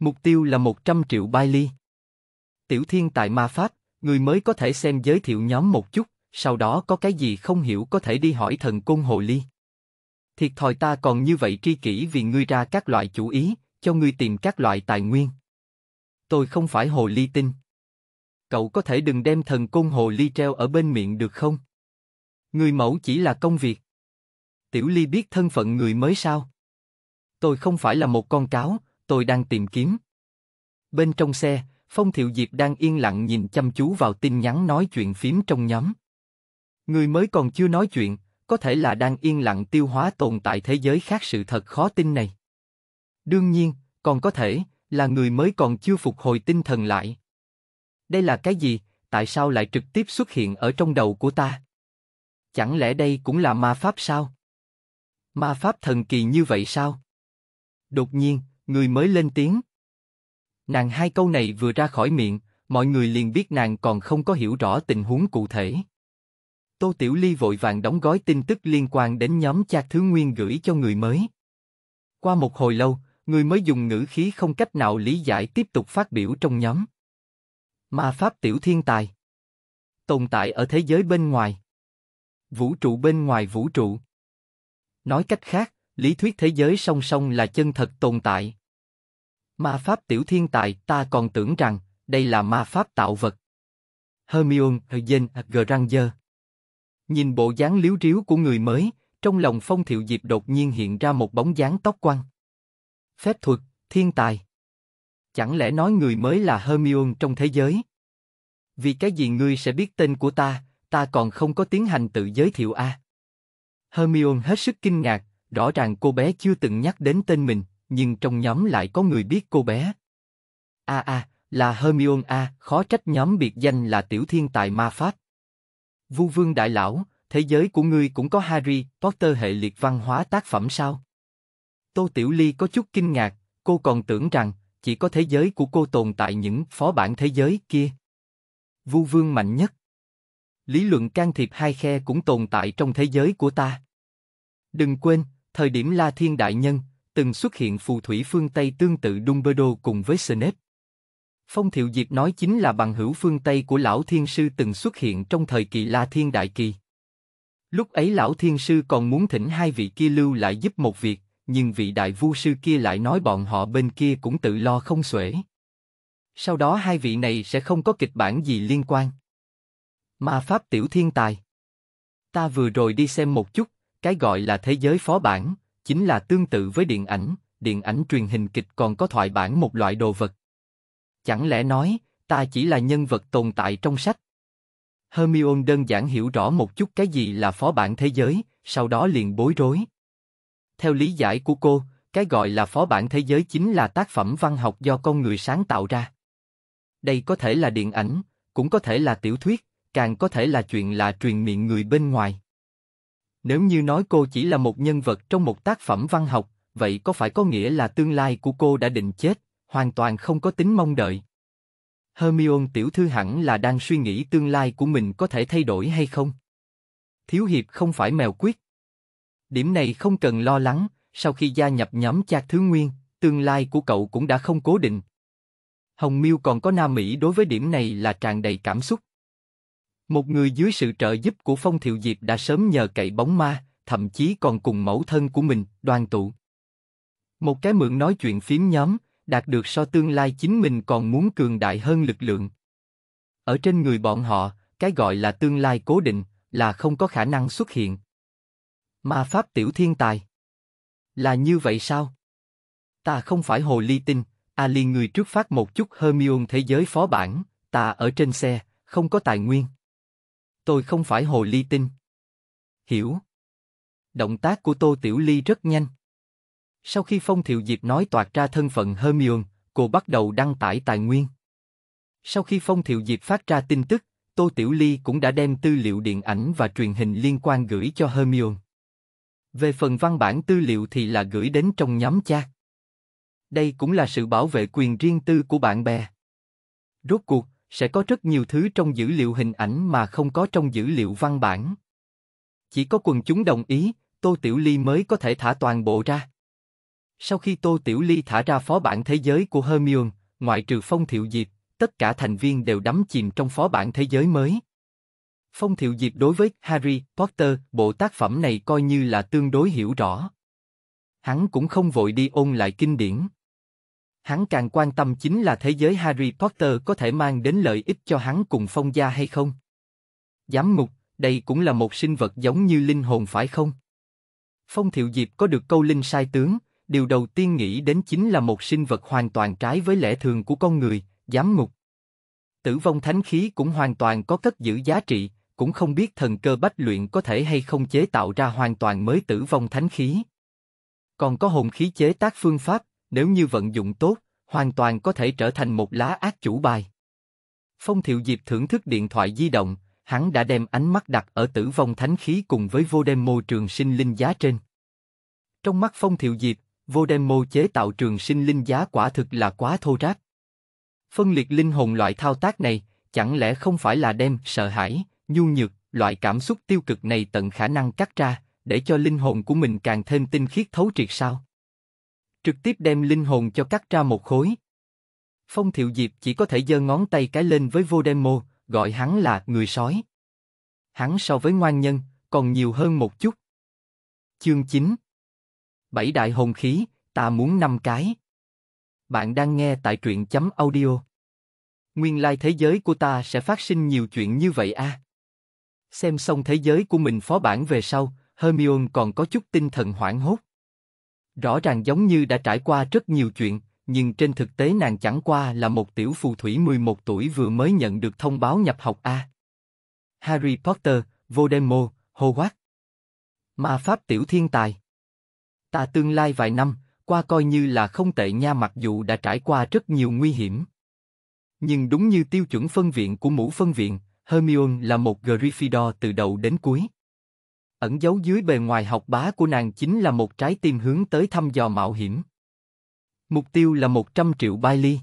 Mục tiêu là 100 triệu Bailey. Tiểu thiên tại ma pháp, người mới có thể xem giới thiệu nhóm một chút, sau đó có cái gì không hiểu có thể đi hỏi thần côn hồ ly. Thiệt thòi ta còn như vậy tri kỷ vì ngươi ra các loại chủ ý, cho ngươi tìm các loại tài nguyên. Tôi không phải hồ ly tinh. Cậu có thể đừng đem thần côn hồ ly treo ở bên miệng được không? Người mẫu chỉ là công việc. Tiểu ly biết thân phận người mới sao? Tôi không phải là một con cáo, tôi đang tìm kiếm. Bên trong xe, Phong Thiệu Diệp đang yên lặng nhìn chăm chú vào tin nhắn nói chuyện phím trong nhóm. Người mới còn chưa nói chuyện, có thể là đang yên lặng tiêu hóa tồn tại thế giới khác sự thật khó tin này. Đương nhiên, còn có thể là người mới còn chưa phục hồi tinh thần lại. Đây là cái gì? Tại sao lại trực tiếp xuất hiện ở trong đầu của ta? Chẳng lẽ đây cũng là ma pháp sao? Ma pháp thần kỳ như vậy sao? Đột nhiên, người mới lên tiếng. Nàng hai câu này vừa ra khỏi miệng, mọi người liền biết nàng còn không có hiểu rõ tình huống cụ thể. Tô Tiểu Ly vội vàng đóng gói tin tức liên quan đến nhóm Chạc Thứ Nguyên gửi cho người mới. Qua một hồi lâu, người mới dùng ngữ khí không cách nào lý giải tiếp tục phát biểu trong nhóm. Ma Pháp Tiểu Thiên Tài Tồn tại ở thế giới bên ngoài Vũ trụ bên ngoài vũ trụ Nói cách khác, lý thuyết thế giới song song là chân thật tồn tại, Ma pháp tiểu thiên tài, ta còn tưởng rằng, đây là ma pháp tạo vật. Hermione, Jen, Granger. Nhìn bộ dáng liếu riếu của người mới, trong lòng phong thiệu diệp đột nhiên hiện ra một bóng dáng tóc quăng. Phép thuật, thiên tài. Chẳng lẽ nói người mới là Hermione trong thế giới? Vì cái gì ngươi sẽ biết tên của ta, ta còn không có tiến hành tự giới thiệu a. À? Hermione hết sức kinh ngạc, rõ ràng cô bé chưa từng nhắc đến tên mình, nhưng trong nhóm lại có người biết cô bé. A à, a, à, là Hermione a, khó trách nhóm biệt danh là tiểu thiên tài ma pháp. Vu Vương đại lão, thế giới của ngươi cũng có Harry Potter hệ liệt văn hóa tác phẩm sao? Tô Tiểu Ly có chút kinh ngạc, cô còn tưởng rằng chỉ có thế giới của cô tồn tại những phó bản thế giới kia. Vu Vương mạnh nhất. Lý luận can thiệp hai khe cũng tồn tại trong thế giới của ta. Đừng quên, thời điểm La Thiên Đại Nhân, từng xuất hiện phù thủy phương Tây tương tự Dumbledore cùng với Snape. Phong Thiệu Diệp nói chính là bằng hữu phương Tây của Lão Thiên Sư từng xuất hiện trong thời kỳ La Thiên Đại Kỳ. Lúc ấy Lão Thiên Sư còn muốn thỉnh hai vị kia lưu lại giúp một việc, nhưng vị đại vu sư kia lại nói bọn họ bên kia cũng tự lo không xuể. Sau đó hai vị này sẽ không có kịch bản gì liên quan. Ma Pháp Tiểu Thiên Tài Ta vừa rồi đi xem một chút, cái gọi là thế giới phó bản chính là tương tự với điện ảnh, điện ảnh truyền hình kịch còn có thoại bản một loại đồ vật. Chẳng lẽ nói, ta chỉ là nhân vật tồn tại trong sách? Hermione đơn giản hiểu rõ một chút cái gì là phó bản thế giới, sau đó liền bối rối. Theo lý giải của cô, cái gọi là phó bản thế giới chính là tác phẩm văn học do con người sáng tạo ra. Đây có thể là điện ảnh, cũng có thể là tiểu thuyết, càng có thể là chuyện là truyền miệng người bên ngoài. Nếu như nói cô chỉ là một nhân vật trong một tác phẩm văn học, vậy có phải có nghĩa là tương lai của cô đã định chết, hoàn toàn không có tính mong đợi? Hermione tiểu thư hẳn là đang suy nghĩ tương lai của mình có thể thay đổi hay không? Thiếu hiệp không phải mèo quyết. Điểm này không cần lo lắng, sau khi gia nhập nhóm chạc thứ nguyên, tương lai của cậu cũng đã không cố định. Hồng Miêu còn có Nam Mỹ đối với điểm này là tràn đầy cảm xúc. Một người dưới sự trợ giúp của Phong Thiệu Diệp đã sớm nhờ cậy bóng ma, thậm chí còn cùng mẫu thân của mình, đoàn tụ. Một cái mượn nói chuyện phiếm nhóm, đạt được so tương lai chính mình còn muốn cường đại hơn lực lượng. Ở trên người bọn họ, cái gọi là tương lai cố định, là không có khả năng xuất hiện. Ma pháp tiểu thiên tài. Là như vậy sao? Ta không phải hồ ly tinh, a Ali người trước phát một chút Hermione thế giới phó bản, ta ở trên xe, không có tài nguyên tôi không phải hồ ly tinh. Hiểu. Động tác của Tô Tiểu Ly rất nhanh. Sau khi Phong Thiệu Diệp nói toạc ra thân phận Hermione, cô bắt đầu đăng tải tài nguyên. Sau khi Phong Thiệu Diệp phát ra tin tức, Tô Tiểu Ly cũng đã đem tư liệu điện ảnh và truyền hình liên quan gửi cho Hermione. Về phần văn bản tư liệu thì là gửi đến trong nhóm chat. Đây cũng là sự bảo vệ quyền riêng tư của bạn bè. Rốt cuộc, sẽ có rất nhiều thứ trong dữ liệu hình ảnh mà không có trong dữ liệu văn bản. Chỉ có quần chúng đồng ý, Tô Tiểu Ly mới có thể thả toàn bộ ra. Sau khi Tô Tiểu Ly thả ra phó bản thế giới của Hermione, ngoại trừ Phong Thiệu Diệp, tất cả thành viên đều đắm chìm trong phó bản thế giới mới. Phong Thiệu Diệp đối với Harry Potter, bộ tác phẩm này coi như là tương đối hiểu rõ. Hắn cũng không vội đi ôn lại kinh điển hắn càng quan tâm chính là thế giới Harry Potter có thể mang đến lợi ích cho hắn cùng phong gia hay không. Giám mục, đây cũng là một sinh vật giống như linh hồn phải không? Phong Thiệu Diệp có được câu linh sai tướng, điều đầu tiên nghĩ đến chính là một sinh vật hoàn toàn trái với lẽ thường của con người, giám mục. Tử vong thánh khí cũng hoàn toàn có cất giữ giá trị, cũng không biết thần cơ bách luyện có thể hay không chế tạo ra hoàn toàn mới tử vong thánh khí. Còn có hồn khí chế tác phương pháp, nếu như vận dụng tốt, hoàn toàn có thể trở thành một lá ác chủ bài. Phong Thiệu Diệp thưởng thức điện thoại di động, hắn đã đem ánh mắt đặt ở tử vong thánh khí cùng với vô đem mô trường sinh linh giá trên. Trong mắt Phong Thiệu Diệp, vô đem mô chế tạo trường sinh linh giá quả thực là quá thô ráp. Phân liệt linh hồn loại thao tác này, chẳng lẽ không phải là đem sợ hãi, nhu nhược, loại cảm xúc tiêu cực này tận khả năng cắt ra, để cho linh hồn của mình càng thêm tinh khiết thấu triệt sao? trực tiếp đem linh hồn cho cắt ra một khối. Phong Thiệu Diệp chỉ có thể giơ ngón tay cái lên với Vodemo, gọi hắn là người sói. Hắn so với ngoan nhân, còn nhiều hơn một chút. Chương 9 Bảy đại hồn khí, ta muốn năm cái. Bạn đang nghe tại truyện chấm audio. Nguyên lai thế giới của ta sẽ phát sinh nhiều chuyện như vậy a. Xem xong thế giới của mình phó bản về sau, Hermione còn có chút tinh thần hoảng hốt. Rõ ràng giống như đã trải qua rất nhiều chuyện, nhưng trên thực tế nàng chẳng qua là một tiểu phù thủy 11 tuổi vừa mới nhận được thông báo nhập học A. Harry Potter, Voldemort, Hogwarts. Ma pháp tiểu thiên tài. Ta tương lai vài năm, qua coi như là không tệ nha mặc dù đã trải qua rất nhiều nguy hiểm. Nhưng đúng như tiêu chuẩn phân viện của mũ phân viện, Hermione là một Gryffindor từ đầu đến cuối ẩn giấu dưới bề ngoài học bá của nàng chính là một trái tim hướng tới thăm dò mạo hiểm. Mục tiêu là 100 triệu Bailey.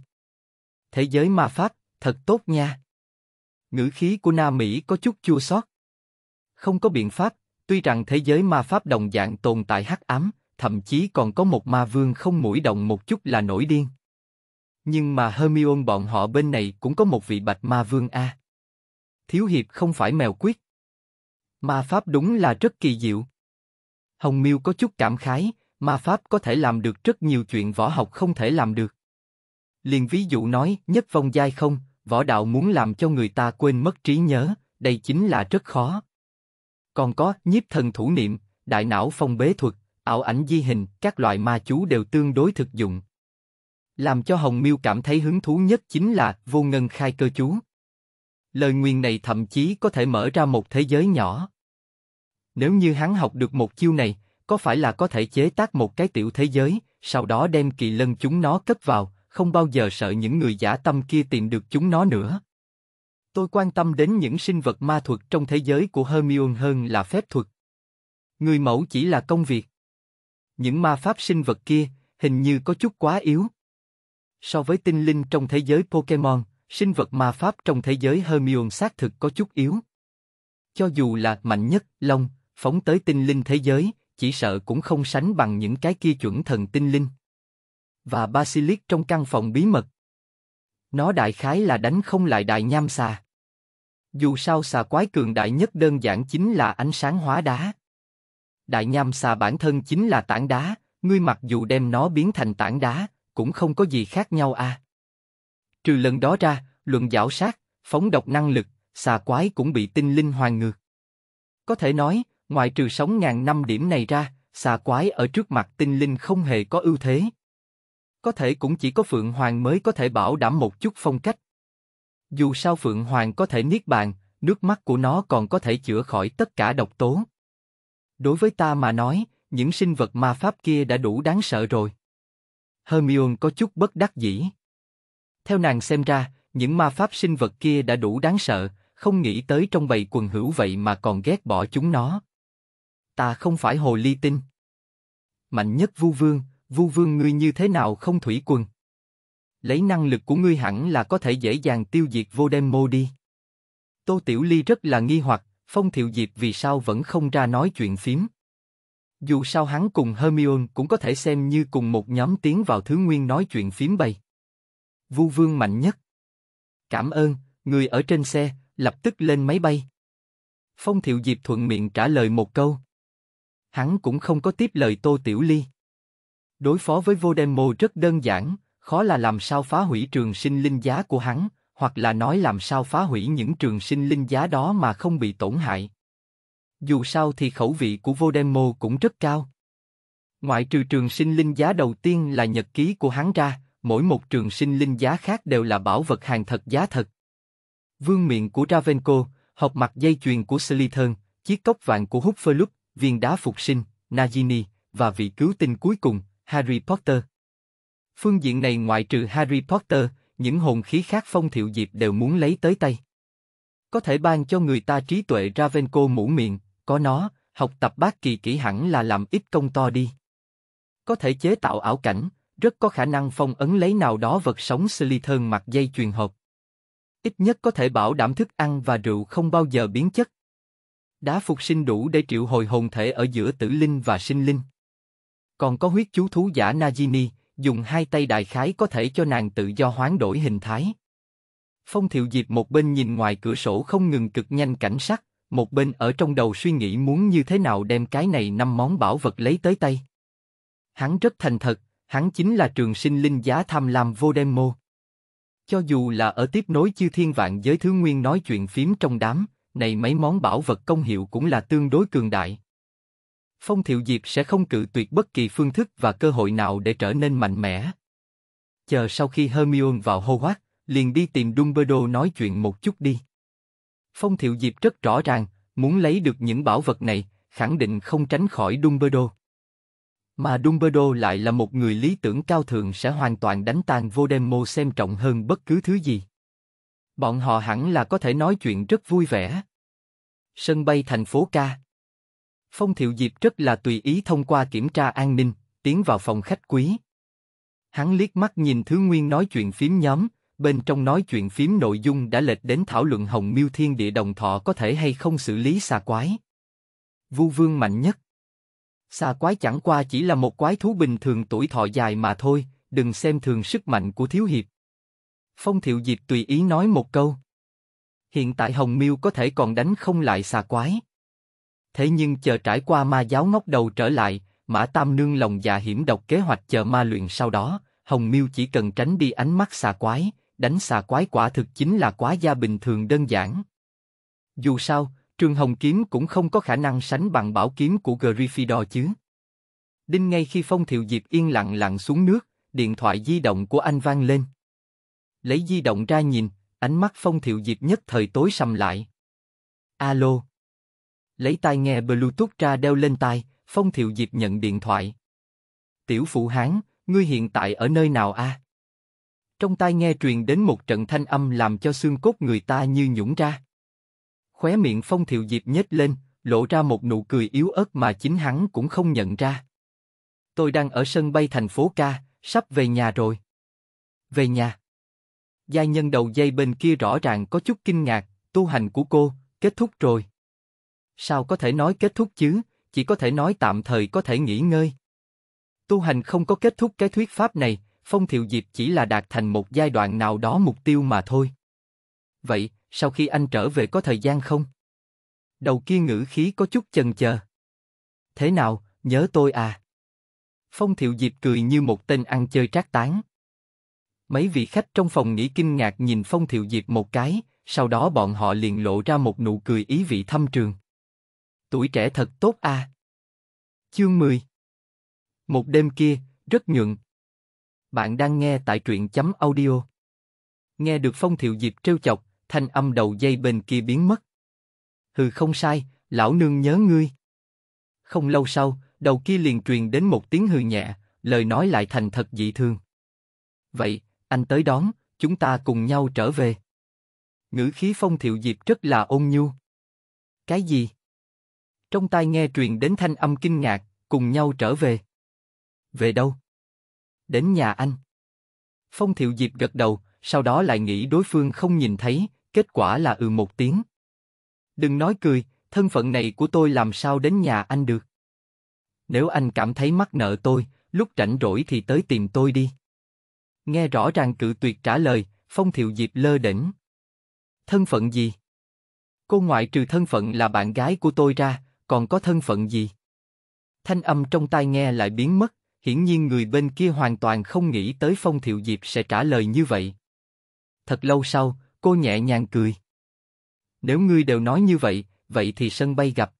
Thế giới ma pháp, thật tốt nha. Ngữ khí của Na Mỹ có chút chua xót. Không có biện pháp, tuy rằng thế giới ma pháp đồng dạng tồn tại hắc ám, thậm chí còn có một ma vương không mũi động một chút là nổi điên. Nhưng mà Hermione bọn họ bên này cũng có một vị bạch ma vương a. Thiếu hiệp không phải mèo quyết. Ma pháp đúng là rất kỳ diệu. Hồng Miêu có chút cảm khái, ma pháp có thể làm được rất nhiều chuyện võ học không thể làm được. Liền ví dụ nói, nhất vong giai không, võ đạo muốn làm cho người ta quên mất trí nhớ, đây chính là rất khó. Còn có nhiếp thần thủ niệm, đại não phong bế thuật, ảo ảnh di hình, các loại ma chú đều tương đối thực dụng. Làm cho Hồng Miêu cảm thấy hứng thú nhất chính là vô ngân khai cơ chú, lời nguyền này thậm chí có thể mở ra một thế giới nhỏ. Nếu như hắn học được một chiêu này, có phải là có thể chế tác một cái tiểu thế giới, sau đó đem kỳ lân chúng nó cất vào, không bao giờ sợ những người giả tâm kia tìm được chúng nó nữa. Tôi quan tâm đến những sinh vật ma thuật trong thế giới của Hermione hơn là phép thuật. Người mẫu chỉ là công việc. Những ma pháp sinh vật kia hình như có chút quá yếu. So với tinh linh trong thế giới Pokemon, sinh vật ma pháp trong thế giới Hermione xác thực có chút yếu. Cho dù là mạnh nhất, long, phóng tới tinh linh thế giới, chỉ sợ cũng không sánh bằng những cái kia chuẩn thần tinh linh. Và basilic trong căn phòng bí mật. Nó đại khái là đánh không lại đại nham xà. Dù sao xà quái cường đại nhất đơn giản chính là ánh sáng hóa đá. Đại nham xà bản thân chính là tảng đá, ngươi mặc dù đem nó biến thành tảng đá, cũng không có gì khác nhau à. Trừ lần đó ra, luận giảo sát, phóng độc năng lực, xà quái cũng bị tinh linh hoàn ngược. Có thể nói, ngoại trừ sống ngàn năm điểm này ra, xà quái ở trước mặt tinh linh không hề có ưu thế. Có thể cũng chỉ có Phượng Hoàng mới có thể bảo đảm một chút phong cách. Dù sao Phượng Hoàng có thể niết bàn, nước mắt của nó còn có thể chữa khỏi tất cả độc tố. Đối với ta mà nói, những sinh vật ma pháp kia đã đủ đáng sợ rồi. Hermione có chút bất đắc dĩ. Theo nàng xem ra, những ma pháp sinh vật kia đã đủ đáng sợ, không nghĩ tới trong bầy quần hữu vậy mà còn ghét bỏ chúng nó. Ta không phải hồ ly tinh. Mạnh nhất vu vương, vu vương ngươi như thế nào không thủy quần? Lấy năng lực của ngươi hẳn là có thể dễ dàng tiêu diệt vô đem mô đi. Tô Tiểu Ly rất là nghi hoặc, Phong Thiệu Diệp vì sao vẫn không ra nói chuyện phím. Dù sao hắn cùng Hermione cũng có thể xem như cùng một nhóm tiến vào thứ nguyên nói chuyện phím bầy vu vương mạnh nhất. Cảm ơn, người ở trên xe, lập tức lên máy bay. Phong Thiệu Diệp thuận miệng trả lời một câu. Hắn cũng không có tiếp lời Tô Tiểu Ly. Đối phó với vô Vodemo rất đơn giản, khó là làm sao phá hủy trường sinh linh giá của hắn, hoặc là nói làm sao phá hủy những trường sinh linh giá đó mà không bị tổn hại. Dù sao thì khẩu vị của vô Vodemo cũng rất cao. Ngoại trừ trường sinh linh giá đầu tiên là nhật ký của hắn ra, mỗi một trường sinh linh giá khác đều là bảo vật hàng thật giá thật. Vương miện của Ravenco, hộp mặt dây chuyền của Slytherin, chiếc cốc vàng của Hufflepuff, viên đá phục sinh, Nagini, và vị cứu tinh cuối cùng, Harry Potter. Phương diện này ngoại trừ Harry Potter, những hồn khí khác phong thiệu diệp đều muốn lấy tới tay. Có thể ban cho người ta trí tuệ Ravenco mũ miệng, có nó, học tập bác kỳ kỹ hẳn là làm ít công to đi. Có thể chế tạo ảo cảnh, rất có khả năng phong ấn lấy nào đó vật sống slytherin mặc dây chuyền hộp. Ít nhất có thể bảo đảm thức ăn và rượu không bao giờ biến chất. Đá phục sinh đủ để triệu hồi hồn thể ở giữa tử linh và sinh linh. Còn có huyết chú thú giả najini dùng hai tay đại khái có thể cho nàng tự do hoán đổi hình thái. Phong Thiệu Diệp một bên nhìn ngoài cửa sổ không ngừng cực nhanh cảnh sắc, một bên ở trong đầu suy nghĩ muốn như thế nào đem cái này năm món bảo vật lấy tới tay. Hắn rất thành thật, hắn chính là trường sinh linh giá tham lam vô đem mô. Cho dù là ở tiếp nối chư thiên vạn giới thứ nguyên nói chuyện phím trong đám, này mấy món bảo vật công hiệu cũng là tương đối cường đại. Phong Thiệu Diệp sẽ không cự tuyệt bất kỳ phương thức và cơ hội nào để trở nên mạnh mẽ. Chờ sau khi Hermione vào Hogwarts, liền đi tìm Dumbledore nói chuyện một chút đi. Phong Thiệu Diệp rất rõ ràng, muốn lấy được những bảo vật này, khẳng định không tránh khỏi Dumbledore. Mà Dumbledore lại là một người lý tưởng cao thượng sẽ hoàn toàn đánh tan Voldemort xem trọng hơn bất cứ thứ gì. Bọn họ hẳn là có thể nói chuyện rất vui vẻ. Sân bay thành phố Ca Phong Thiệu Diệp rất là tùy ý thông qua kiểm tra an ninh, tiến vào phòng khách quý. Hắn liếc mắt nhìn Thứ Nguyên nói chuyện phím nhóm, bên trong nói chuyện phím nội dung đã lệch đến thảo luận Hồng Miêu Thiên Địa Đồng Thọ có thể hay không xử lý xà quái. Vu Vương mạnh nhất. Xà quái chẳng qua chỉ là một quái thú bình thường tuổi thọ dài mà thôi, đừng xem thường sức mạnh của thiếu hiệp. Phong Thiệu Diệp tùy ý nói một câu. Hiện tại Hồng Miêu có thể còn đánh không lại xà quái. Thế nhưng chờ trải qua ma giáo ngóc đầu trở lại, Mã Tam Nương lòng dạ hiểm độc kế hoạch chờ ma luyện sau đó, Hồng Miêu chỉ cần tránh đi ánh mắt xà quái, đánh xà quái quả thực chính là quá gia bình thường đơn giản. Dù sao, Trường Hồng Kiếm cũng không có khả năng sánh bằng bảo kiếm của Griffidor chứ. Đinh ngay khi Phong Thiệu Diệp yên lặng lặng xuống nước, điện thoại di động của anh vang lên. Lấy di động ra nhìn, ánh mắt Phong Thiệu Diệp nhất thời tối sầm lại. Alo. Lấy tai nghe Bluetooth ra đeo lên tai, Phong Thiệu Diệp nhận điện thoại. Tiểu Phụ Hán, ngươi hiện tại ở nơi nào a? À? Trong tai nghe truyền đến một trận thanh âm làm cho xương cốt người ta như nhũng ra. Khóe miệng Phong thiều Diệp nhếch lên, lộ ra một nụ cười yếu ớt mà chính hắn cũng không nhận ra. Tôi đang ở sân bay thành phố Ca, sắp về nhà rồi. Về nhà. Gia nhân đầu dây bên kia rõ ràng có chút kinh ngạc, tu hành của cô, kết thúc rồi. Sao có thể nói kết thúc chứ, chỉ có thể nói tạm thời có thể nghỉ ngơi. Tu hành không có kết thúc cái thuyết pháp này, Phong thiều Diệp chỉ là đạt thành một giai đoạn nào đó mục tiêu mà thôi. Vậy, sau khi anh trở về có thời gian không? Đầu kia ngữ khí có chút chần chờ. Thế nào, nhớ tôi à? Phong Thiệu Diệp cười như một tên ăn chơi trác tán. Mấy vị khách trong phòng nghỉ kinh ngạc nhìn Phong Thiệu Diệp một cái, sau đó bọn họ liền lộ ra một nụ cười ý vị thâm trường. Tuổi trẻ thật tốt à? Chương 10 Một đêm kia, rất nhượng. Bạn đang nghe tại truyện chấm audio. Nghe được Phong Thiệu Diệp trêu chọc, thanh âm đầu dây bên kia biến mất. Hừ không sai, lão nương nhớ ngươi. Không lâu sau, đầu kia liền truyền đến một tiếng hừ nhẹ, lời nói lại thành thật dị thường. Vậy, anh tới đón, chúng ta cùng nhau trở về. Ngữ khí phong thiệu diệp rất là ôn nhu. Cái gì? Trong tai nghe truyền đến thanh âm kinh ngạc, cùng nhau trở về. Về đâu? Đến nhà anh. Phong thiệu diệp gật đầu, sau đó lại nghĩ đối phương không nhìn thấy, kết quả là ừ một tiếng. Đừng nói cười, thân phận này của tôi làm sao đến nhà anh được. Nếu anh cảm thấy mắc nợ tôi, lúc rảnh rỗi thì tới tìm tôi đi. Nghe rõ ràng cự tuyệt trả lời, Phong Thiệu Diệp lơ đỉnh. Thân phận gì? Cô ngoại trừ thân phận là bạn gái của tôi ra, còn có thân phận gì? Thanh âm trong tai nghe lại biến mất, hiển nhiên người bên kia hoàn toàn không nghĩ tới Phong Thiệu Diệp sẽ trả lời như vậy. Thật lâu sau, Cô nhẹ nhàng cười. Nếu ngươi đều nói như vậy, vậy thì sân bay gặp.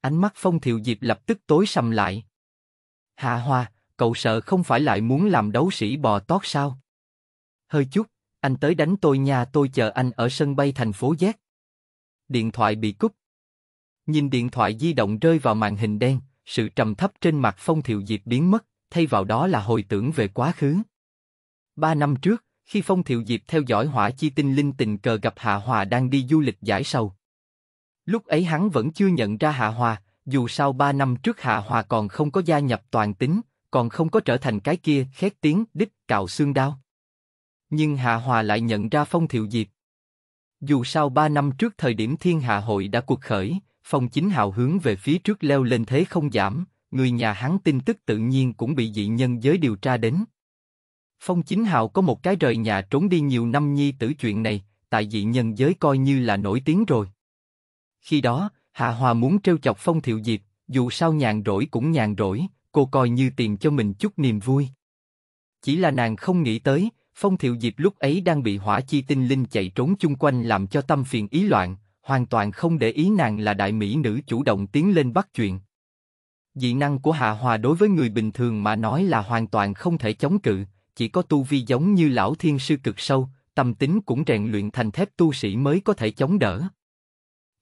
Ánh mắt Phong Thiệu Diệp lập tức tối sầm lại. Hạ Hoa, cậu sợ không phải lại muốn làm đấu sĩ bò tót sao? Hơi chút, anh tới đánh tôi nha tôi chờ anh ở sân bay thành phố Z. Điện thoại bị cúp. Nhìn điện thoại di động rơi vào màn hình đen, sự trầm thấp trên mặt Phong Thiệu Diệp biến mất, thay vào đó là hồi tưởng về quá khứ. Ba năm trước, khi Phong Thiệu Diệp theo dõi hỏa chi tinh linh tình cờ gặp Hạ Hòa đang đi du lịch giải sầu. Lúc ấy hắn vẫn chưa nhận ra Hạ Hòa, dù sao ba năm trước Hạ Hòa còn không có gia nhập toàn tính, còn không có trở thành cái kia khét tiếng đích cạo xương đao. Nhưng Hạ Hòa lại nhận ra Phong Thiệu Diệp. Dù sao ba năm trước thời điểm Thiên Hạ Hội đã cuộc khởi, Phong Chính Hào hướng về phía trước leo lên thế không giảm, người nhà hắn tin tức tự nhiên cũng bị dị nhân giới điều tra đến. Phong Chính Hạo có một cái rời nhà trốn đi nhiều năm nhi tử chuyện này, tại dị nhân giới coi như là nổi tiếng rồi. Khi đó, Hạ Hòa muốn trêu chọc Phong Thiệu Diệp, dù sao nhàn rỗi cũng nhàn rỗi, cô coi như tìm cho mình chút niềm vui. Chỉ là nàng không nghĩ tới, Phong Thiệu Diệp lúc ấy đang bị hỏa chi tinh linh chạy trốn chung quanh làm cho tâm phiền ý loạn, hoàn toàn không để ý nàng là đại mỹ nữ chủ động tiến lên bắt chuyện. Dị năng của Hạ Hòa đối với người bình thường mà nói là hoàn toàn không thể chống cự, chỉ có tu vi giống như lão thiên sư cực sâu, tâm tính cũng rèn luyện thành thép tu sĩ mới có thể chống đỡ.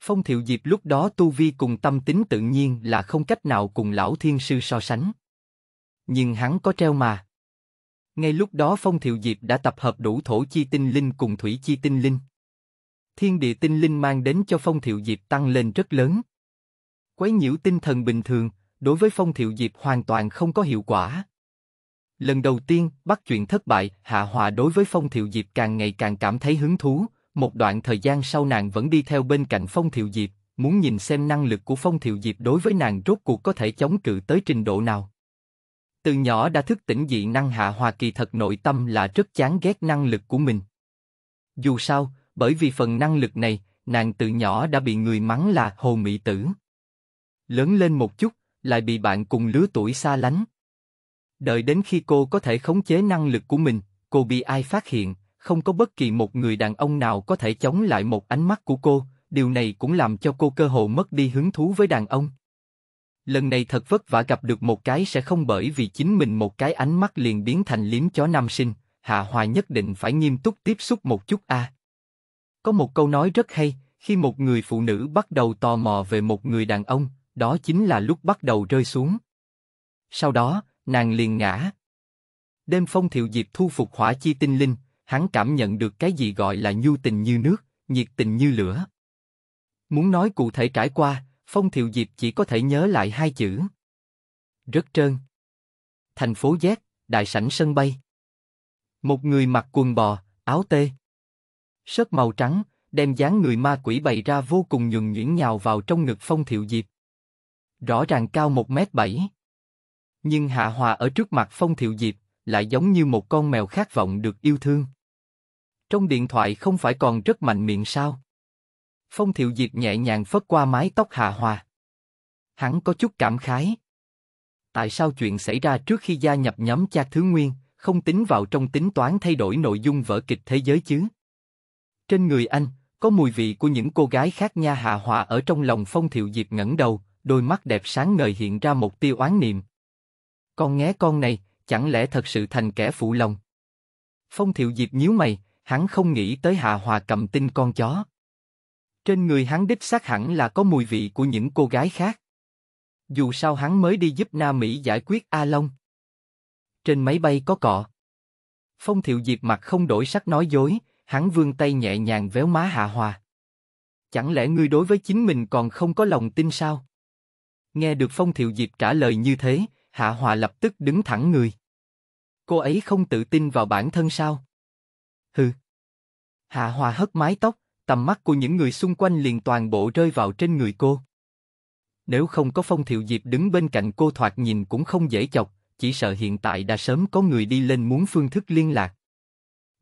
Phong Thiệu Diệp lúc đó tu vi cùng tâm tính tự nhiên là không cách nào cùng lão thiên sư so sánh. Nhưng hắn có treo mà. Ngay lúc đó Phong Thiệu Diệp đã tập hợp đủ thổ chi tinh linh cùng thủy chi tinh linh. Thiên địa tinh linh mang đến cho Phong Thiệu Diệp tăng lên rất lớn. Quấy nhiễu tinh thần bình thường, đối với Phong Thiệu Diệp hoàn toàn không có hiệu quả. Lần đầu tiên, bắt chuyện thất bại, Hạ Hòa đối với Phong Thiệu Diệp càng ngày càng cảm thấy hứng thú, một đoạn thời gian sau nàng vẫn đi theo bên cạnh Phong Thiệu Diệp, muốn nhìn xem năng lực của Phong Thiệu Diệp đối với nàng rốt cuộc có thể chống cự tới trình độ nào. Từ nhỏ đã thức tỉnh dị năng Hạ Hòa kỳ thật nội tâm là rất chán ghét năng lực của mình. Dù sao, bởi vì phần năng lực này, nàng từ nhỏ đã bị người mắng là hồ mỹ tử. Lớn lên một chút, lại bị bạn cùng lứa tuổi xa lánh, Đợi đến khi cô có thể khống chế năng lực của mình, cô bị ai phát hiện, không có bất kỳ một người đàn ông nào có thể chống lại một ánh mắt của cô, điều này cũng làm cho cô cơ hồ mất đi hứng thú với đàn ông. Lần này thật vất vả gặp được một cái sẽ không bởi vì chính mình một cái ánh mắt liền biến thành liếm chó nam sinh, Hạ Hòa nhất định phải nghiêm túc tiếp xúc một chút a. Có một câu nói rất hay, khi một người phụ nữ bắt đầu tò mò về một người đàn ông, đó chính là lúc bắt đầu rơi xuống. Sau đó, nàng liền ngã. Đêm phong thiệu diệp thu phục hỏa chi tinh linh, hắn cảm nhận được cái gì gọi là nhu tình như nước, nhiệt tình như lửa. Muốn nói cụ thể trải qua, phong thiệu diệp chỉ có thể nhớ lại hai chữ. Rất trơn. Thành phố Z, đại sảnh sân bay. Một người mặc quần bò, áo tê. Sớt màu trắng, đem dáng người ma quỷ bày ra vô cùng nhường nhuyễn nhào vào trong ngực phong thiệu diệp. Rõ ràng cao 1 mét 7 nhưng Hạ Hòa ở trước mặt Phong Thiệu Diệp lại giống như một con mèo khát vọng được yêu thương. Trong điện thoại không phải còn rất mạnh miệng sao? Phong Thiệu Diệp nhẹ nhàng phất qua mái tóc Hạ Hòa. Hắn có chút cảm khái. Tại sao chuyện xảy ra trước khi gia nhập nhóm cha thứ nguyên, không tính vào trong tính toán thay đổi nội dung vở kịch thế giới chứ? Trên người anh, có mùi vị của những cô gái khác nha Hạ Hòa ở trong lòng Phong Thiệu Diệp ngẩng đầu, đôi mắt đẹp sáng ngời hiện ra một tiêu oán niệm, con nghe con này, chẳng lẽ thật sự thành kẻ phụ lòng? Phong Thiệu Diệp nhíu mày, hắn không nghĩ tới Hạ Hòa cầm tin con chó. Trên người hắn đích xác hẳn là có mùi vị của những cô gái khác. Dù sao hắn mới đi giúp Na Mỹ giải quyết A Long. Trên máy bay có cọ. Phong Thiệu Diệp mặt không đổi sắc nói dối, hắn vươn tay nhẹ nhàng véo má Hạ Hòa. Chẳng lẽ ngươi đối với chính mình còn không có lòng tin sao? Nghe được Phong Thiệu Diệp trả lời như thế, Hạ Hòa lập tức đứng thẳng người. Cô ấy không tự tin vào bản thân sao? Hừ. Hạ Hòa hất mái tóc, tầm mắt của những người xung quanh liền toàn bộ rơi vào trên người cô. Nếu không có Phong Thiệu Diệp đứng bên cạnh cô thoạt nhìn cũng không dễ chọc, chỉ sợ hiện tại đã sớm có người đi lên muốn phương thức liên lạc.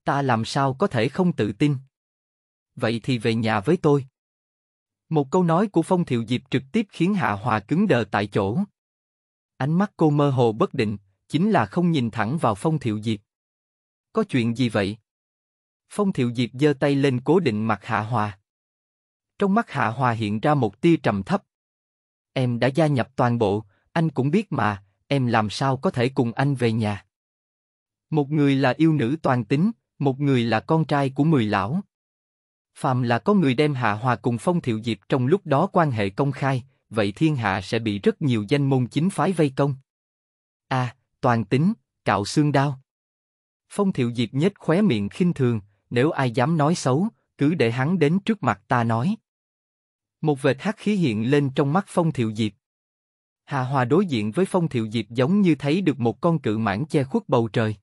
Ta làm sao có thể không tự tin? Vậy thì về nhà với tôi. Một câu nói của Phong Thiệu Diệp trực tiếp khiến Hạ Hòa cứng đờ tại chỗ. Ánh mắt cô mơ hồ bất định, chính là không nhìn thẳng vào Phong Thiệu Diệp. Có chuyện gì vậy? Phong Thiệu Diệp giơ tay lên cố định mặt Hạ Hòa. Trong mắt Hạ Hòa hiện ra một tia trầm thấp. Em đã gia nhập toàn bộ, anh cũng biết mà, em làm sao có thể cùng anh về nhà. Một người là yêu nữ toàn tính, một người là con trai của mười lão. Phạm là có người đem Hạ Hòa cùng Phong Thiệu Diệp trong lúc đó quan hệ công khai, vậy thiên hạ sẽ bị rất nhiều danh môn chính phái vây công. A, à, toàn tính, cạo xương đao. Phong Thiệu Diệp nhếch khóe miệng khinh thường, nếu ai dám nói xấu, cứ để hắn đến trước mặt ta nói. Một vệt hắc khí hiện lên trong mắt Phong Thiệu Diệp. Hà Hòa đối diện với Phong Thiệu Diệp giống như thấy được một con cự mãng che khuất bầu trời.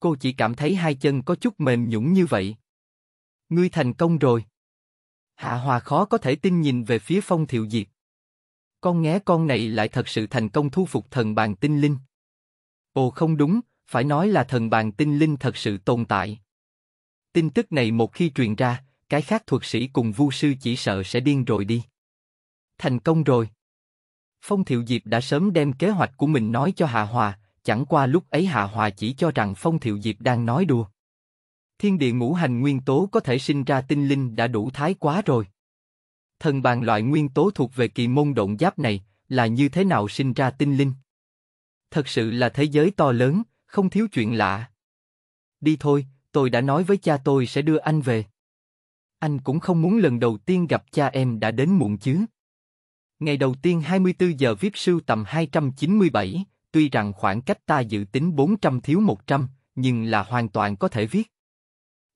Cô chỉ cảm thấy hai chân có chút mềm nhũn như vậy. Ngươi thành công rồi. Hạ Hòa khó có thể tin nhìn về phía Phong Thiệu Diệp. Con nghé con này lại thật sự thành công thu phục thần bàn tinh linh. Ồ không đúng, phải nói là thần bàn tinh linh thật sự tồn tại. Tin tức này một khi truyền ra, cái khác thuật sĩ cùng vu sư chỉ sợ sẽ điên rồi đi. Thành công rồi. Phong Thiệu Diệp đã sớm đem kế hoạch của mình nói cho Hạ Hòa, chẳng qua lúc ấy Hạ Hòa chỉ cho rằng Phong Thiệu Diệp đang nói đùa. Thiên địa ngũ hành nguyên tố có thể sinh ra tinh linh đã đủ thái quá rồi thần bàn loại nguyên tố thuộc về kỳ môn động giáp này là như thế nào sinh ra tinh linh. Thật sự là thế giới to lớn, không thiếu chuyện lạ. Đi thôi, tôi đã nói với cha tôi sẽ đưa anh về. Anh cũng không muốn lần đầu tiên gặp cha em đã đến muộn chứ. Ngày đầu tiên 24 giờ viết sưu tầm 297, tuy rằng khoảng cách ta dự tính 400 thiếu 100, nhưng là hoàn toàn có thể viết.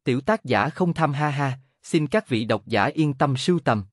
Tiểu tác giả không tham ha ha, xin các vị độc giả yên tâm sưu tầm.